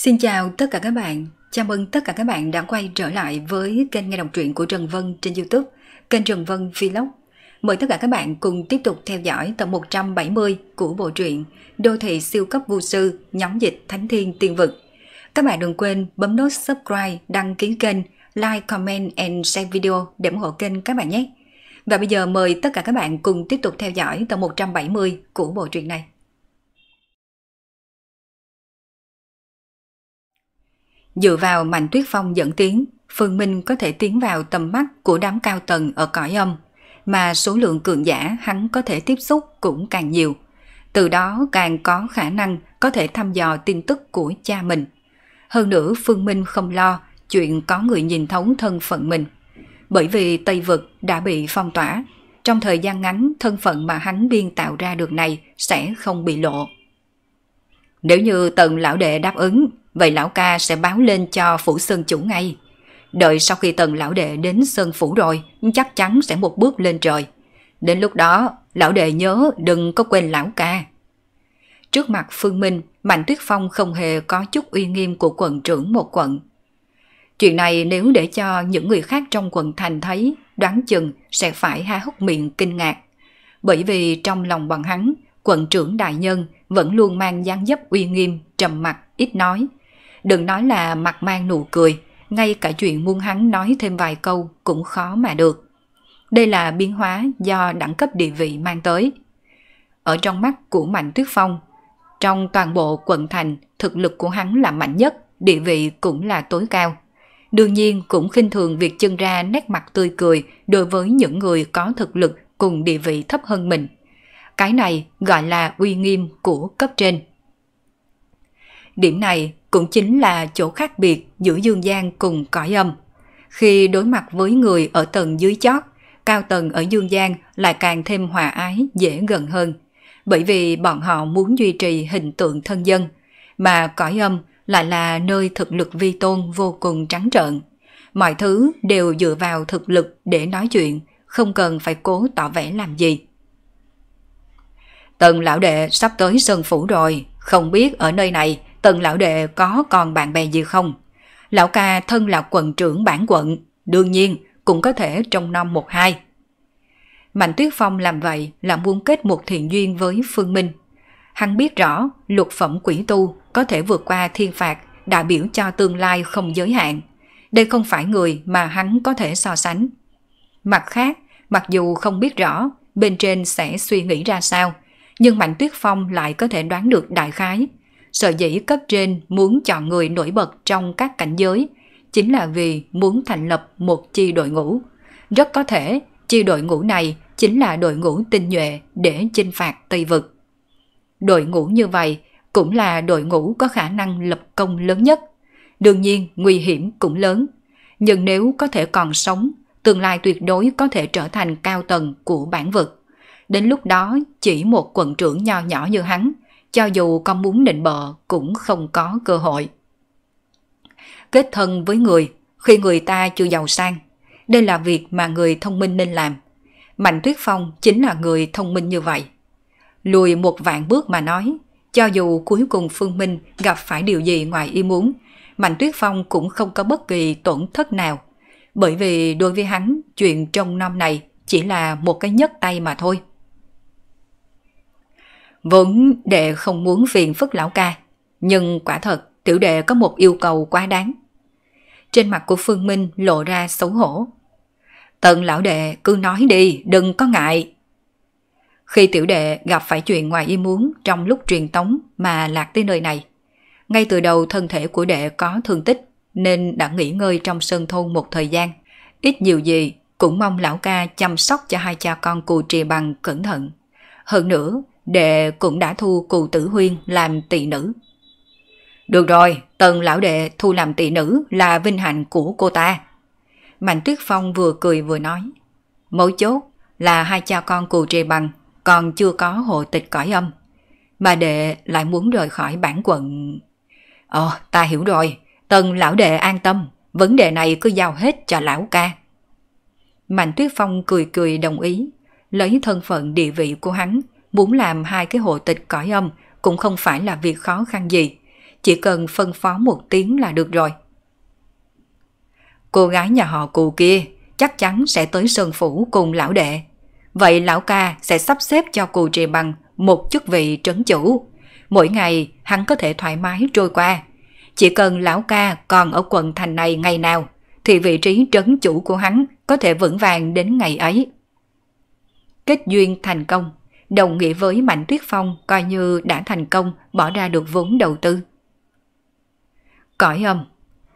Xin chào tất cả các bạn. Chào mừng tất cả các bạn đã quay trở lại với kênh nghe đọc truyện của Trần Vân trên YouTube, kênh Trần Vân Vlog. Mời tất cả các bạn cùng tiếp tục theo dõi tập 170 của bộ truyện Đô thị siêu cấp vô sư, nhóm dịch Thánh Thiên Tiên Vực. Các bạn đừng quên bấm nút subscribe, đăng ký kênh, like, comment and share video để ủng hộ kênh các bạn nhé. Và bây giờ mời tất cả các bạn cùng tiếp tục theo dõi tập 170 của bộ truyện này. Dựa vào mạnh tuyết phong dẫn tiếng, Phương Minh có thể tiến vào tầm mắt của đám cao tầng ở cõi âm, mà số lượng cường giả hắn có thể tiếp xúc cũng càng nhiều. Từ đó càng có khả năng có thể thăm dò tin tức của cha mình. Hơn nữa Phương Minh không lo chuyện có người nhìn thấu thân phận mình. Bởi vì Tây Vực đã bị phong tỏa, trong thời gian ngắn thân phận mà hắn biên tạo ra được này sẽ không bị lộ. Nếu như tần lão đệ đáp ứng vậy lão ca sẽ báo lên cho phủ sơn chủ ngay. Đợi sau khi tần lão đệ đến sơn phủ rồi, chắc chắn sẽ một bước lên trời. Đến lúc đó, lão đệ nhớ đừng có quên lão ca. Trước mặt Phương Minh, Mạnh Tuyết Phong không hề có chút uy nghiêm của quận trưởng một quận. Chuyện này nếu để cho những người khác trong quận thành thấy, đoán chừng sẽ phải há hốc miệng kinh ngạc. Bởi vì trong lòng bọn hắn, quận trưởng đại nhân vẫn luôn mang dáng dấp uy nghiêm, trầm mặt ít nói. Đừng nói là mặt mang nụ cười, ngay cả chuyện muôn hắn nói thêm vài câu cũng khó mà được. Đây là biến hóa do đẳng cấp địa vị mang tới. Ở trong mắt của Mạnh Tuyết Phong, trong toàn bộ quận thành, thực lực của hắn là mạnh nhất, địa vị cũng là tối cao. Đương nhiên cũng khinh thường việc chân ra nét mặt tươi cười đối với những người có thực lực cùng địa vị thấp hơn mình. Cái này gọi là uy nghiêm của cấp trên. Điểm này cũng chính là chỗ khác biệt giữa dương gian cùng cõi âm. Khi đối mặt với người ở tầng dưới chót, cao tầng ở dương gian lại càng thêm hòa ái, dễ gần hơn. Bởi vì bọn họ muốn duy trì hình tượng thân dân, mà cõi âm lại là nơi thực lực vi tôn vô cùng trắng trợn. Mọi thứ đều dựa vào thực lực để nói chuyện, không cần phải cố tỏ vẻ làm gì. Tần lão đệ sắp tới Sơn Phủ rồi, không biết ở nơi này Tần lão đệ có còn bạn bè gì không? Lão ca thân là quận trưởng bản quận, đương nhiên cũng có thể trong năm một hai. Mạnh Tuyết Phong làm vậy là muốn kết một thiện duyên với Phương Minh. Hắn biết rõ luật phẩm quỷ tu có thể vượt qua thiên phạt đại biểu cho tương lai không giới hạn. Đây không phải người mà hắn có thể so sánh. Mặt khác, mặc dù không biết rõ bên trên sẽ suy nghĩ ra sao, nhưng Mạnh Tuyết Phong lại có thể đoán được đại khái sở dĩ cấp trên muốn chọn người nổi bật trong các cảnh giới chính là vì muốn thành lập một chi đội ngũ. Rất có thể chi đội ngũ này chính là đội ngũ tinh nhuệ để chinh phạt Tây vực. Đội ngũ như vậy cũng là đội ngũ có khả năng lập công lớn nhất. Đương nhiên nguy hiểm cũng lớn, nhưng nếu có thể còn sống, tương lai tuyệt đối có thể trở thành cao tầng của bản vực. Đến lúc đó, chỉ một quận trưởng nho nhỏ như hắn – cho dù con muốn nịnh bợ cũng không có cơ hội. Kết thân với người khi người ta chưa giàu sang, đây là việc mà người thông minh nên làm. Mạnh Tuyết Phong chính là người thông minh như vậy. Lùi một vạn bước mà nói, cho dù cuối cùng Phương Minh gặp phải điều gì ngoài ý muốn, Mạnh Tuyết Phong cũng không có bất kỳ tổn thất nào, bởi vì đối với hắn, chuyện trong năm này chỉ là một cái nhấc tay mà thôi. Vốn đệ không muốn phiền phức lão ca, nhưng quả thật tiểu đệ có một yêu cầu quá đáng. Trên mặt của Phương Minh lộ ra xấu hổ. tần lão đệ cứ nói đi, đừng có ngại. Khi tiểu đệ gặp phải chuyện ngoài ý muốn trong lúc truyền tống mà lạc tới nơi này, ngay từ đầu thân thể của đệ có thương tích nên đã nghỉ ngơi trong sơn thôn một thời gian. Ít nhiều gì cũng mong lão ca chăm sóc cho hai cha con cù trì bằng cẩn thận. Hơn nữa, đệ cũng đã thu cụ tử huyên làm tỷ nữ. Được rồi, tần lão đệ thu làm tỷ nữ là vinh hạnh của cô ta. Mạnh Tuyết Phong vừa cười vừa nói. Mấu chốt là hai cha con cù trì bằng còn chưa có hộ tịch cõi âm. Mà đệ lại muốn rời khỏi bản quận. Ồ, ờ, ta hiểu rồi. Tần lão đệ an tâm. Vấn đề này cứ giao hết cho lão ca. Mạnh Tuyết Phong cười cười đồng ý. Lấy thân phận địa vị của hắn muốn làm hai cái hộ tịch cõi âm cũng không phải là việc khó khăn gì, chỉ cần phân phó một tiếng là được rồi. Cô gái nhà họ cù kia chắc chắn sẽ tới Sơn Phủ cùng lão đệ. Vậy lão ca sẽ sắp xếp cho cù trì bằng một chức vị trấn chủ. Mỗi ngày hắn có thể thoải mái trôi qua. Chỉ cần lão ca còn ở quận thành này ngày nào thì vị trí trấn chủ của hắn có thể vững vàng đến ngày ấy. Kết duyên thành công đồng nghĩa với Mạnh Tuyết Phong coi như đã thành công bỏ ra được vốn đầu tư. Cõi âm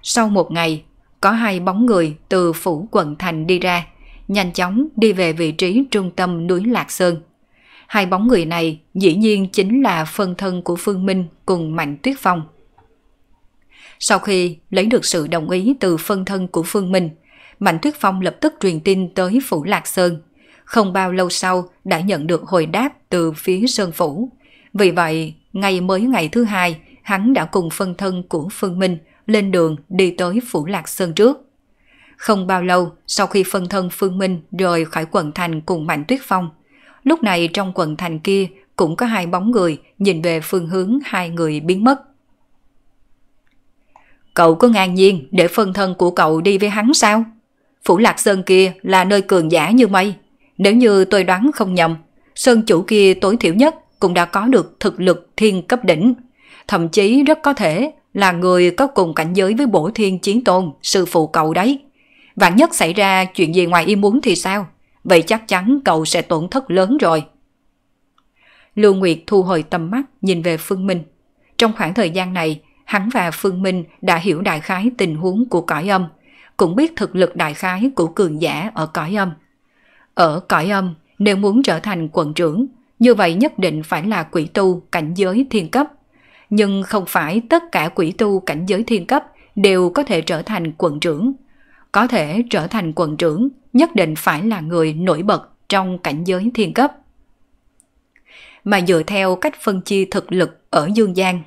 Sau một ngày, có hai bóng người từ phủ quận thành đi ra, nhanh chóng đi về vị trí trung tâm núi Lạc Sơn. Hai bóng người này dĩ nhiên chính là phân thân của Phương Minh cùng Mạnh Tuyết Phong. Sau khi lấy được sự đồng ý từ phân thân của Phương Minh, Mạnh Tuyết Phong lập tức truyền tin tới Phủ Lạc Sơn không bao lâu sau đã nhận được hồi đáp từ phía Sơn Phủ. Vì vậy, ngày mới ngày thứ hai, hắn đã cùng phân thân của Phương Minh lên đường đi tới Phủ Lạc Sơn trước. Không bao lâu sau khi phân thân Phương Minh rời khỏi quận thành cùng Mạnh Tuyết Phong, lúc này trong quận thành kia cũng có hai bóng người nhìn về phương hướng hai người biến mất. Cậu có ngang nhiên để phân thân của cậu đi với hắn sao? Phủ Lạc Sơn kia là nơi cường giả như mây. Nếu như tôi đoán không nhầm, sơn chủ kia tối thiểu nhất cũng đã có được thực lực thiên cấp đỉnh. Thậm chí rất có thể là người có cùng cảnh giới với bổ thiên chiến tôn, sư phụ cậu đấy. Vạn nhất xảy ra chuyện gì ngoài ý muốn thì sao? Vậy chắc chắn cậu sẽ tổn thất lớn rồi. Lưu Nguyệt thu hồi tầm mắt nhìn về Phương Minh. Trong khoảng thời gian này, hắn và Phương Minh đã hiểu đại khái tình huống của cõi âm, cũng biết thực lực đại khái của cường giả ở cõi âm. Ở cõi âm, nếu muốn trở thành quận trưởng, như vậy nhất định phải là quỷ tu cảnh giới thiên cấp. Nhưng không phải tất cả quỷ tu cảnh giới thiên cấp đều có thể trở thành quận trưởng. Có thể trở thành quận trưởng nhất định phải là người nổi bật trong cảnh giới thiên cấp. Mà dựa theo cách phân chia thực lực ở Dương gian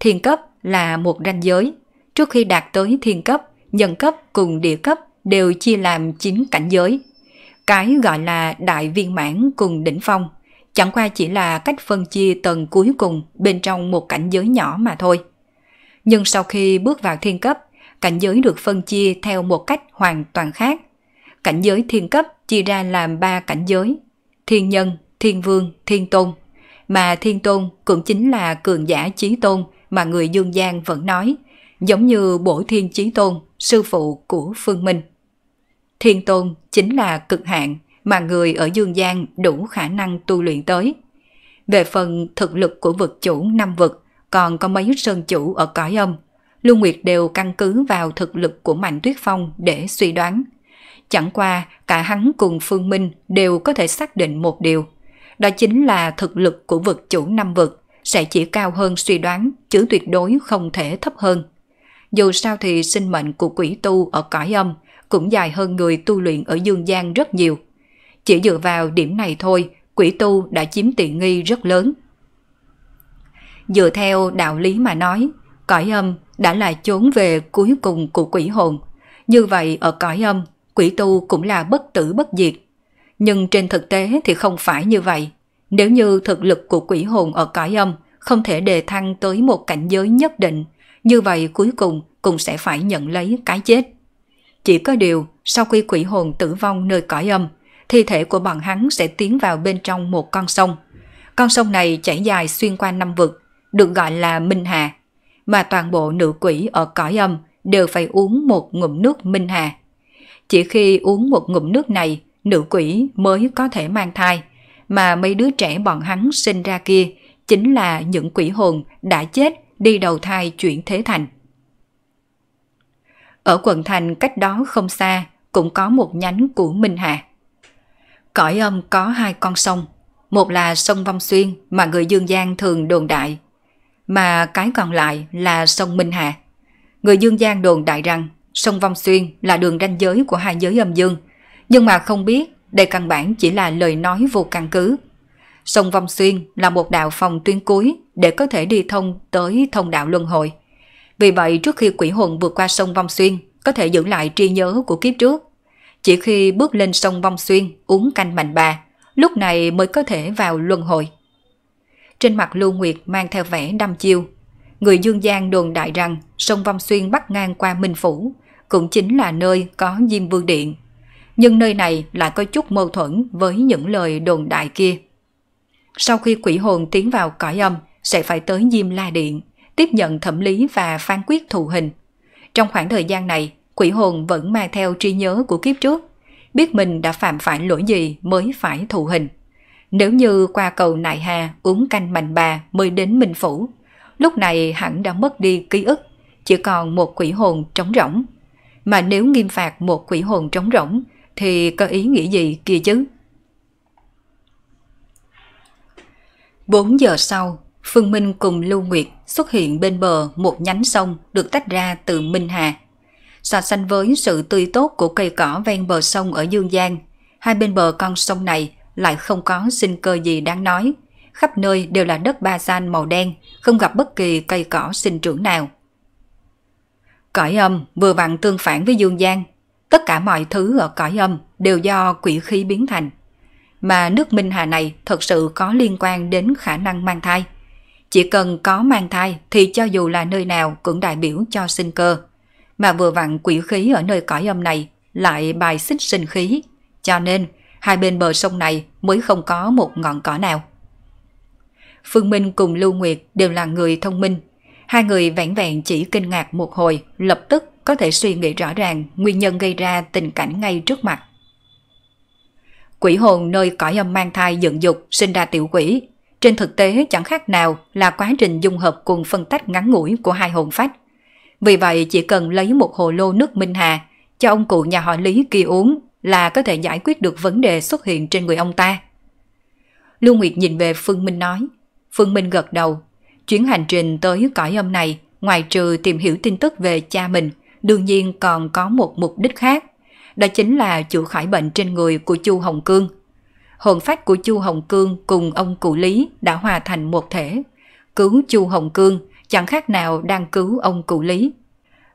thiên cấp là một ranh giới. Trước khi đạt tới thiên cấp, nhân cấp cùng địa cấp đều chia làm chín cảnh giới – cái gọi là đại viên mãn cùng đỉnh phong chẳng qua chỉ là cách phân chia tầng cuối cùng bên trong một cảnh giới nhỏ mà thôi. Nhưng sau khi bước vào thiên cấp, cảnh giới được phân chia theo một cách hoàn toàn khác. Cảnh giới thiên cấp chia ra làm ba cảnh giới, thiên nhân, thiên vương, thiên tôn. Mà thiên tôn cũng chính là cường giả chí tôn mà người dương gian vẫn nói, giống như bổ thiên chí tôn, sư phụ của phương minh. Thiên tôn chính là cực hạn mà người ở dương gian đủ khả năng tu luyện tới. Về phần thực lực của vực chủ năm vực, còn có mấy sơn chủ ở cõi âm, Lưu Nguyệt đều căn cứ vào thực lực của Mạnh Tuyết Phong để suy đoán. Chẳng qua, cả hắn cùng Phương Minh đều có thể xác định một điều. Đó chính là thực lực của vực chủ năm vực sẽ chỉ cao hơn suy đoán, chứ tuyệt đối không thể thấp hơn. Dù sao thì sinh mệnh của quỷ tu ở cõi âm – cũng dài hơn người tu luyện ở Dương gian rất nhiều. Chỉ dựa vào điểm này thôi, quỷ tu đã chiếm tiện nghi rất lớn. Dựa theo đạo lý mà nói, cõi âm đã là chốn về cuối cùng của quỷ hồn. Như vậy ở cõi âm, quỷ tu cũng là bất tử bất diệt. Nhưng trên thực tế thì không phải như vậy. Nếu như thực lực của quỷ hồn ở cõi âm không thể đề thăng tới một cảnh giới nhất định, như vậy cuối cùng cũng sẽ phải nhận lấy cái chết. Chỉ có điều, sau khi quỷ hồn tử vong nơi cõi âm, thi thể của bọn hắn sẽ tiến vào bên trong một con sông. Con sông này chảy dài xuyên qua năm vực, được gọi là Minh Hà, mà toàn bộ nữ quỷ ở cõi âm đều phải uống một ngụm nước Minh Hà. Chỉ khi uống một ngụm nước này, nữ quỷ mới có thể mang thai, mà mấy đứa trẻ bọn hắn sinh ra kia chính là những quỷ hồn đã chết đi đầu thai chuyển thế thành. Ở quận thành cách đó không xa cũng có một nhánh của Minh Hà. Cõi âm có hai con sông, một là sông Vong Xuyên mà người Dương Giang thường đồn đại, mà cái còn lại là sông Minh Hà. Người Dương Giang đồn đại rằng sông Vong Xuyên là đường ranh giới của hai giới âm dương, nhưng mà không biết đây căn bản chỉ là lời nói vô căn cứ. Sông Vong Xuyên là một đạo phòng tuyến cuối để có thể đi thông tới thông đạo luân hồi. Vì vậy trước khi quỷ hồn vượt qua sông Vong Xuyên, có thể giữ lại tri nhớ của kiếp trước. Chỉ khi bước lên sông Vong Xuyên uống canh mạnh bà, lúc này mới có thể vào luân hồi. Trên mặt Lưu Nguyệt mang theo vẻ đăm chiêu. Người Dương Giang đồn đại rằng sông Vong Xuyên bắt ngang qua Minh Phủ, cũng chính là nơi có Diêm Vương Điện. Nhưng nơi này lại có chút mâu thuẫn với những lời đồn đại kia. Sau khi quỷ hồn tiến vào cõi âm, sẽ phải tới Diêm La Điện – tiếp nhận thẩm lý và phán quyết thụ hình. Trong khoảng thời gian này, quỷ hồn vẫn mang theo trí nhớ của kiếp trước, biết mình đã phạm phải lỗi gì mới phải thụ hình. Nếu như qua cầu Nại Hà uống canh mạnh bà mới đến Minh Phủ, lúc này hẳn đã mất đi ký ức, chỉ còn một quỷ hồn trống rỗng. Mà nếu nghiêm phạt một quỷ hồn trống rỗng thì có ý nghĩa gì kia chứ? 4 giờ sau, Phương Minh cùng Lưu Nguyệt xuất hiện bên bờ một nhánh sông được tách ra từ Minh Hà. So sánh với sự tươi tốt của cây cỏ ven bờ sông ở Dương Giang, hai bên bờ con sông này lại không có sinh cơ gì đáng nói. Khắp nơi đều là đất ba san màu đen, không gặp bất kỳ cây cỏ sinh trưởng nào. Cõi âm vừa vặn tương phản với Dương Giang. Tất cả mọi thứ ở cõi âm đều do quỷ khí biến thành. Mà nước Minh Hà này thật sự có liên quan đến khả năng mang thai – chỉ cần có mang thai thì cho dù là nơi nào cũng đại biểu cho sinh cơ. Mà vừa vặn quỷ khí ở nơi cõi âm này lại bài xích sinh khí. Cho nên, hai bên bờ sông này mới không có một ngọn cỏ nào. Phương Minh cùng Lưu Nguyệt đều là người thông minh. Hai người vẻn vẹn chỉ kinh ngạc một hồi, lập tức có thể suy nghĩ rõ ràng nguyên nhân gây ra tình cảnh ngay trước mặt. Quỷ hồn nơi cõi âm mang thai dựng dục sinh ra tiểu quỷ trên thực tế chẳng khác nào là quá trình dung hợp cùng phân tách ngắn ngủi của hai hồn phách. Vì vậy chỉ cần lấy một hồ lô nước Minh Hà cho ông cụ nhà họ Lý kỳ uống là có thể giải quyết được vấn đề xuất hiện trên người ông ta. Lưu Nguyệt nhìn về Phương Minh nói. Phương Minh gật đầu. Chuyến hành trình tới cõi âm này, ngoài trừ tìm hiểu tin tức về cha mình, đương nhiên còn có một mục đích khác. Đó chính là chữa khỏi bệnh trên người của Chu Hồng Cương – hồn phách của Chu Hồng Cương cùng ông cụ Lý đã hòa thành một thể. Cứu Chu Hồng Cương chẳng khác nào đang cứu ông cụ Lý.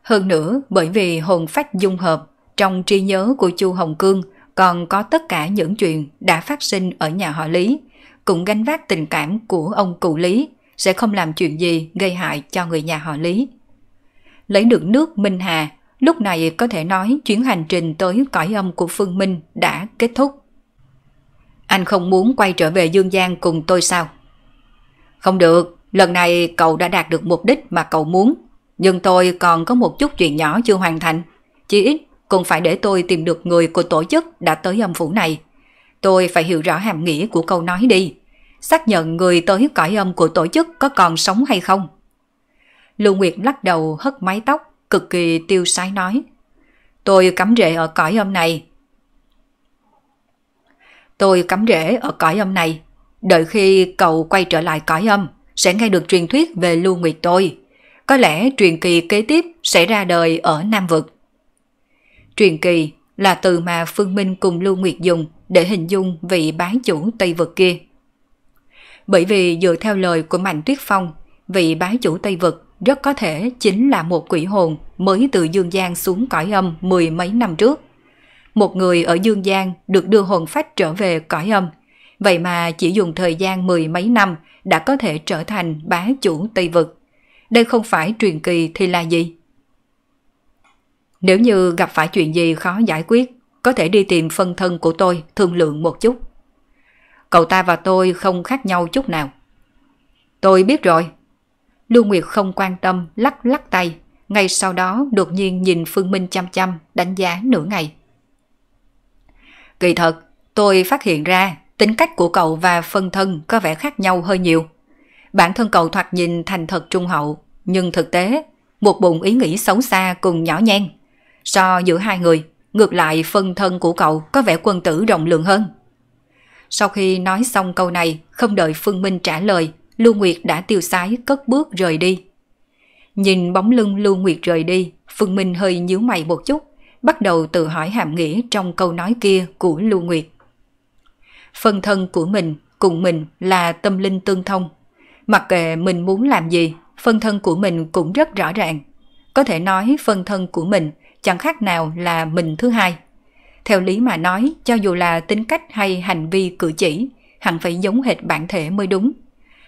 Hơn nữa, bởi vì hồn phách dung hợp, trong trí nhớ của Chu Hồng Cương còn có tất cả những chuyện đã phát sinh ở nhà họ Lý, cũng gánh vác tình cảm của ông cụ Lý sẽ không làm chuyện gì gây hại cho người nhà họ Lý. Lấy được nước Minh Hà, lúc này có thể nói chuyến hành trình tới cõi âm của Phương Minh đã kết thúc. Anh không muốn quay trở về Dương Giang cùng tôi sao? Không được, lần này cậu đã đạt được mục đích mà cậu muốn. Nhưng tôi còn có một chút chuyện nhỏ chưa hoàn thành. Chỉ ít cũng phải để tôi tìm được người của tổ chức đã tới âm phủ này. Tôi phải hiểu rõ hàm nghĩa của câu nói đi. Xác nhận người tới cõi âm của tổ chức có còn sống hay không. Lưu Nguyệt lắc đầu hất mái tóc, cực kỳ tiêu sái nói. Tôi cắm rễ ở cõi âm này Tôi cắm rễ ở cõi âm này. Đợi khi cậu quay trở lại cõi âm, sẽ nghe được truyền thuyết về Lưu Nguyệt tôi. Có lẽ truyền kỳ kế tiếp sẽ ra đời ở Nam Vực. Truyền kỳ là từ mà Phương Minh cùng Lưu Nguyệt dùng để hình dung vị bá chủ Tây Vực kia. Bởi vì dựa theo lời của Mạnh Tuyết Phong, vị bá chủ Tây Vực rất có thể chính là một quỷ hồn mới từ dương gian xuống cõi âm mười mấy năm trước một người ở Dương gian được đưa hồn phách trở về cõi âm. Vậy mà chỉ dùng thời gian mười mấy năm đã có thể trở thành bá chủ Tây Vực. Đây không phải truyền kỳ thì là gì? Nếu như gặp phải chuyện gì khó giải quyết, có thể đi tìm phân thân của tôi thương lượng một chút. Cậu ta và tôi không khác nhau chút nào. Tôi biết rồi. Lưu Nguyệt không quan tâm, lắc lắc tay. Ngay sau đó đột nhiên nhìn Phương Minh chăm chăm, đánh giá nửa ngày. Kỳ thật, tôi phát hiện ra tính cách của cậu và phân thân có vẻ khác nhau hơi nhiều. Bản thân cậu thoạt nhìn thành thật trung hậu, nhưng thực tế, một bụng ý nghĩ xấu xa cùng nhỏ nhen. So giữa hai người, ngược lại phân thân của cậu có vẻ quân tử rộng lượng hơn. Sau khi nói xong câu này, không đợi Phương Minh trả lời, Lưu Nguyệt đã tiêu sái cất bước rời đi. Nhìn bóng lưng Lưu Nguyệt rời đi, Phương Minh hơi nhíu mày một chút, bắt đầu tự hỏi hàm nghĩa trong câu nói kia của Lưu Nguyệt. phân thân của mình cùng mình là tâm linh tương thông. Mặc kệ mình muốn làm gì, phân thân của mình cũng rất rõ ràng. Có thể nói phân thân của mình chẳng khác nào là mình thứ hai. Theo lý mà nói, cho dù là tính cách hay hành vi cử chỉ, hẳn phải giống hệt bản thể mới đúng.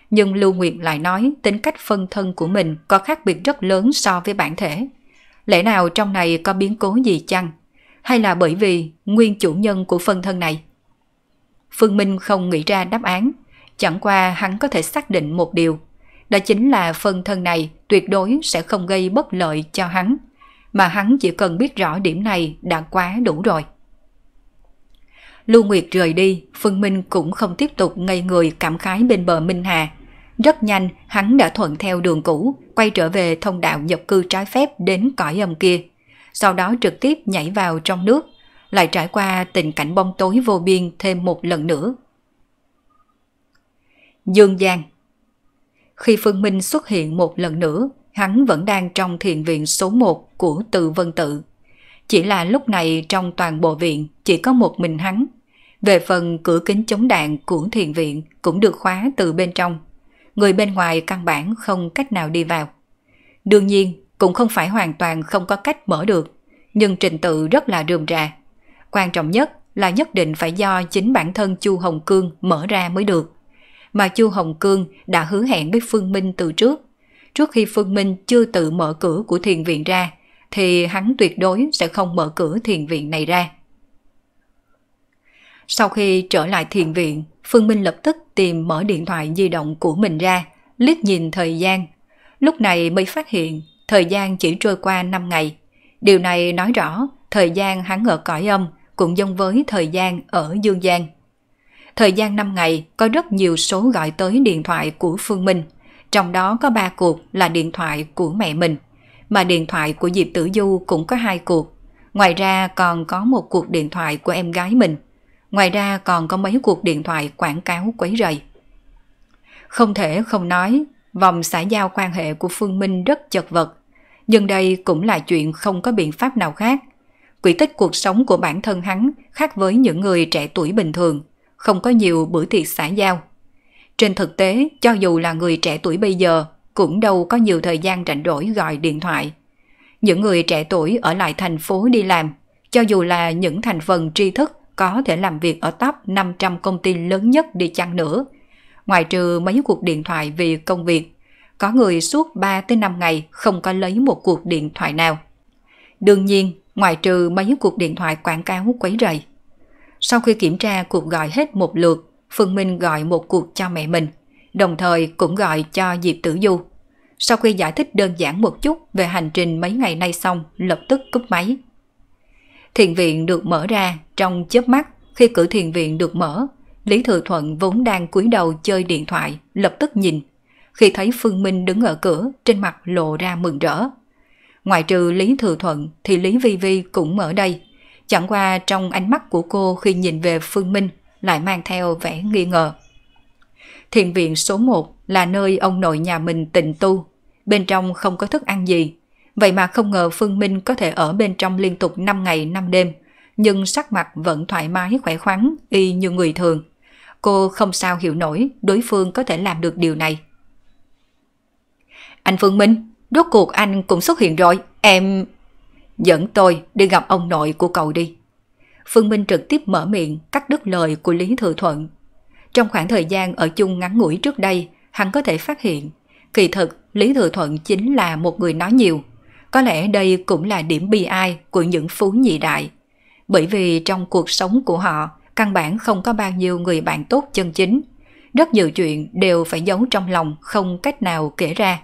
Nhưng Lưu Nguyệt lại nói tính cách phân thân của mình có khác biệt rất lớn so với bản thể. Lẽ nào trong này có biến cố gì chăng? Hay là bởi vì nguyên chủ nhân của phân thân này? Phương Minh không nghĩ ra đáp án, chẳng qua hắn có thể xác định một điều. Đó chính là phân thân này tuyệt đối sẽ không gây bất lợi cho hắn, mà hắn chỉ cần biết rõ điểm này đã quá đủ rồi. Lưu Nguyệt rời đi, Phương Minh cũng không tiếp tục ngây người cảm khái bên bờ Minh Hà. Rất nhanh, hắn đã thuận theo đường cũ, quay trở về thông đạo nhập cư trái phép đến cõi âm kia. Sau đó trực tiếp nhảy vào trong nước, lại trải qua tình cảnh bông tối vô biên thêm một lần nữa. Dương Giang Khi Phương Minh xuất hiện một lần nữa, hắn vẫn đang trong thiền viện số 1 của Từ Vân Tự. Chỉ là lúc này trong toàn bộ viện chỉ có một mình hắn. Về phần cửa kính chống đạn của thiền viện cũng được khóa từ bên trong người bên ngoài căn bản không cách nào đi vào. Đương nhiên, cũng không phải hoàn toàn không có cách mở được, nhưng trình tự rất là rườm rà. Quan trọng nhất là nhất định phải do chính bản thân Chu Hồng Cương mở ra mới được. Mà Chu Hồng Cương đã hứa hẹn với Phương Minh từ trước. Trước khi Phương Minh chưa tự mở cửa của thiền viện ra, thì hắn tuyệt đối sẽ không mở cửa thiền viện này ra. Sau khi trở lại thiền viện, Phương Minh lập tức tìm mở điện thoại di động của mình ra, liếc nhìn thời gian. Lúc này mới phát hiện thời gian chỉ trôi qua 5 ngày. Điều này nói rõ thời gian hắn ở cõi âm cũng giống với thời gian ở dương gian. Thời gian 5 ngày có rất nhiều số gọi tới điện thoại của Phương Minh, trong đó có 3 cuộc là điện thoại của mẹ mình, mà điện thoại của Diệp Tử Du cũng có hai cuộc. Ngoài ra còn có một cuộc điện thoại của em gái mình – Ngoài ra còn có mấy cuộc điện thoại quảng cáo quấy rầy. Không thể không nói, vòng xã giao quan hệ của Phương Minh rất chật vật. Nhưng đây cũng là chuyện không có biện pháp nào khác. Quỹ tích cuộc sống của bản thân hắn khác với những người trẻ tuổi bình thường, không có nhiều bữa tiệc xã giao. Trên thực tế, cho dù là người trẻ tuổi bây giờ, cũng đâu có nhiều thời gian rảnh rỗi gọi điện thoại. Những người trẻ tuổi ở lại thành phố đi làm, cho dù là những thành phần tri thức có thể làm việc ở top 500 công ty lớn nhất đi chăng nữa. Ngoài trừ mấy cuộc điện thoại vì công việc, có người suốt 3 tới 5 ngày không có lấy một cuộc điện thoại nào. Đương nhiên, ngoài trừ mấy cuộc điện thoại quảng cáo quấy rầy. Sau khi kiểm tra cuộc gọi hết một lượt, Phương Minh gọi một cuộc cho mẹ mình, đồng thời cũng gọi cho Diệp Tử Du. Sau khi giải thích đơn giản một chút về hành trình mấy ngày nay xong, lập tức cúp máy – Thiền viện được mở ra trong chớp mắt khi cửa thiền viện được mở. Lý Thừa Thuận vốn đang cúi đầu chơi điện thoại, lập tức nhìn. Khi thấy Phương Minh đứng ở cửa, trên mặt lộ ra mừng rỡ. Ngoài trừ Lý Thừa Thuận thì Lý Vi Vi cũng ở đây. Chẳng qua trong ánh mắt của cô khi nhìn về Phương Minh lại mang theo vẻ nghi ngờ. Thiền viện số 1 là nơi ông nội nhà mình tịnh tu. Bên trong không có thức ăn gì, Vậy mà không ngờ Phương Minh có thể ở bên trong liên tục 5 ngày 5 đêm, nhưng sắc mặt vẫn thoải mái khỏe khoắn y như người thường. Cô không sao hiểu nổi đối phương có thể làm được điều này. Anh Phương Minh, rốt cuộc anh cũng xuất hiện rồi, em... Dẫn tôi đi gặp ông nội của cậu đi. Phương Minh trực tiếp mở miệng cắt đứt lời của Lý Thừa Thuận. Trong khoảng thời gian ở chung ngắn ngủi trước đây, hắn có thể phát hiện, kỳ thực Lý Thừa Thuận chính là một người nói nhiều, có lẽ đây cũng là điểm bi ai của những phú nhị đại. Bởi vì trong cuộc sống của họ, căn bản không có bao nhiêu người bạn tốt chân chính. Rất nhiều chuyện đều phải giấu trong lòng không cách nào kể ra.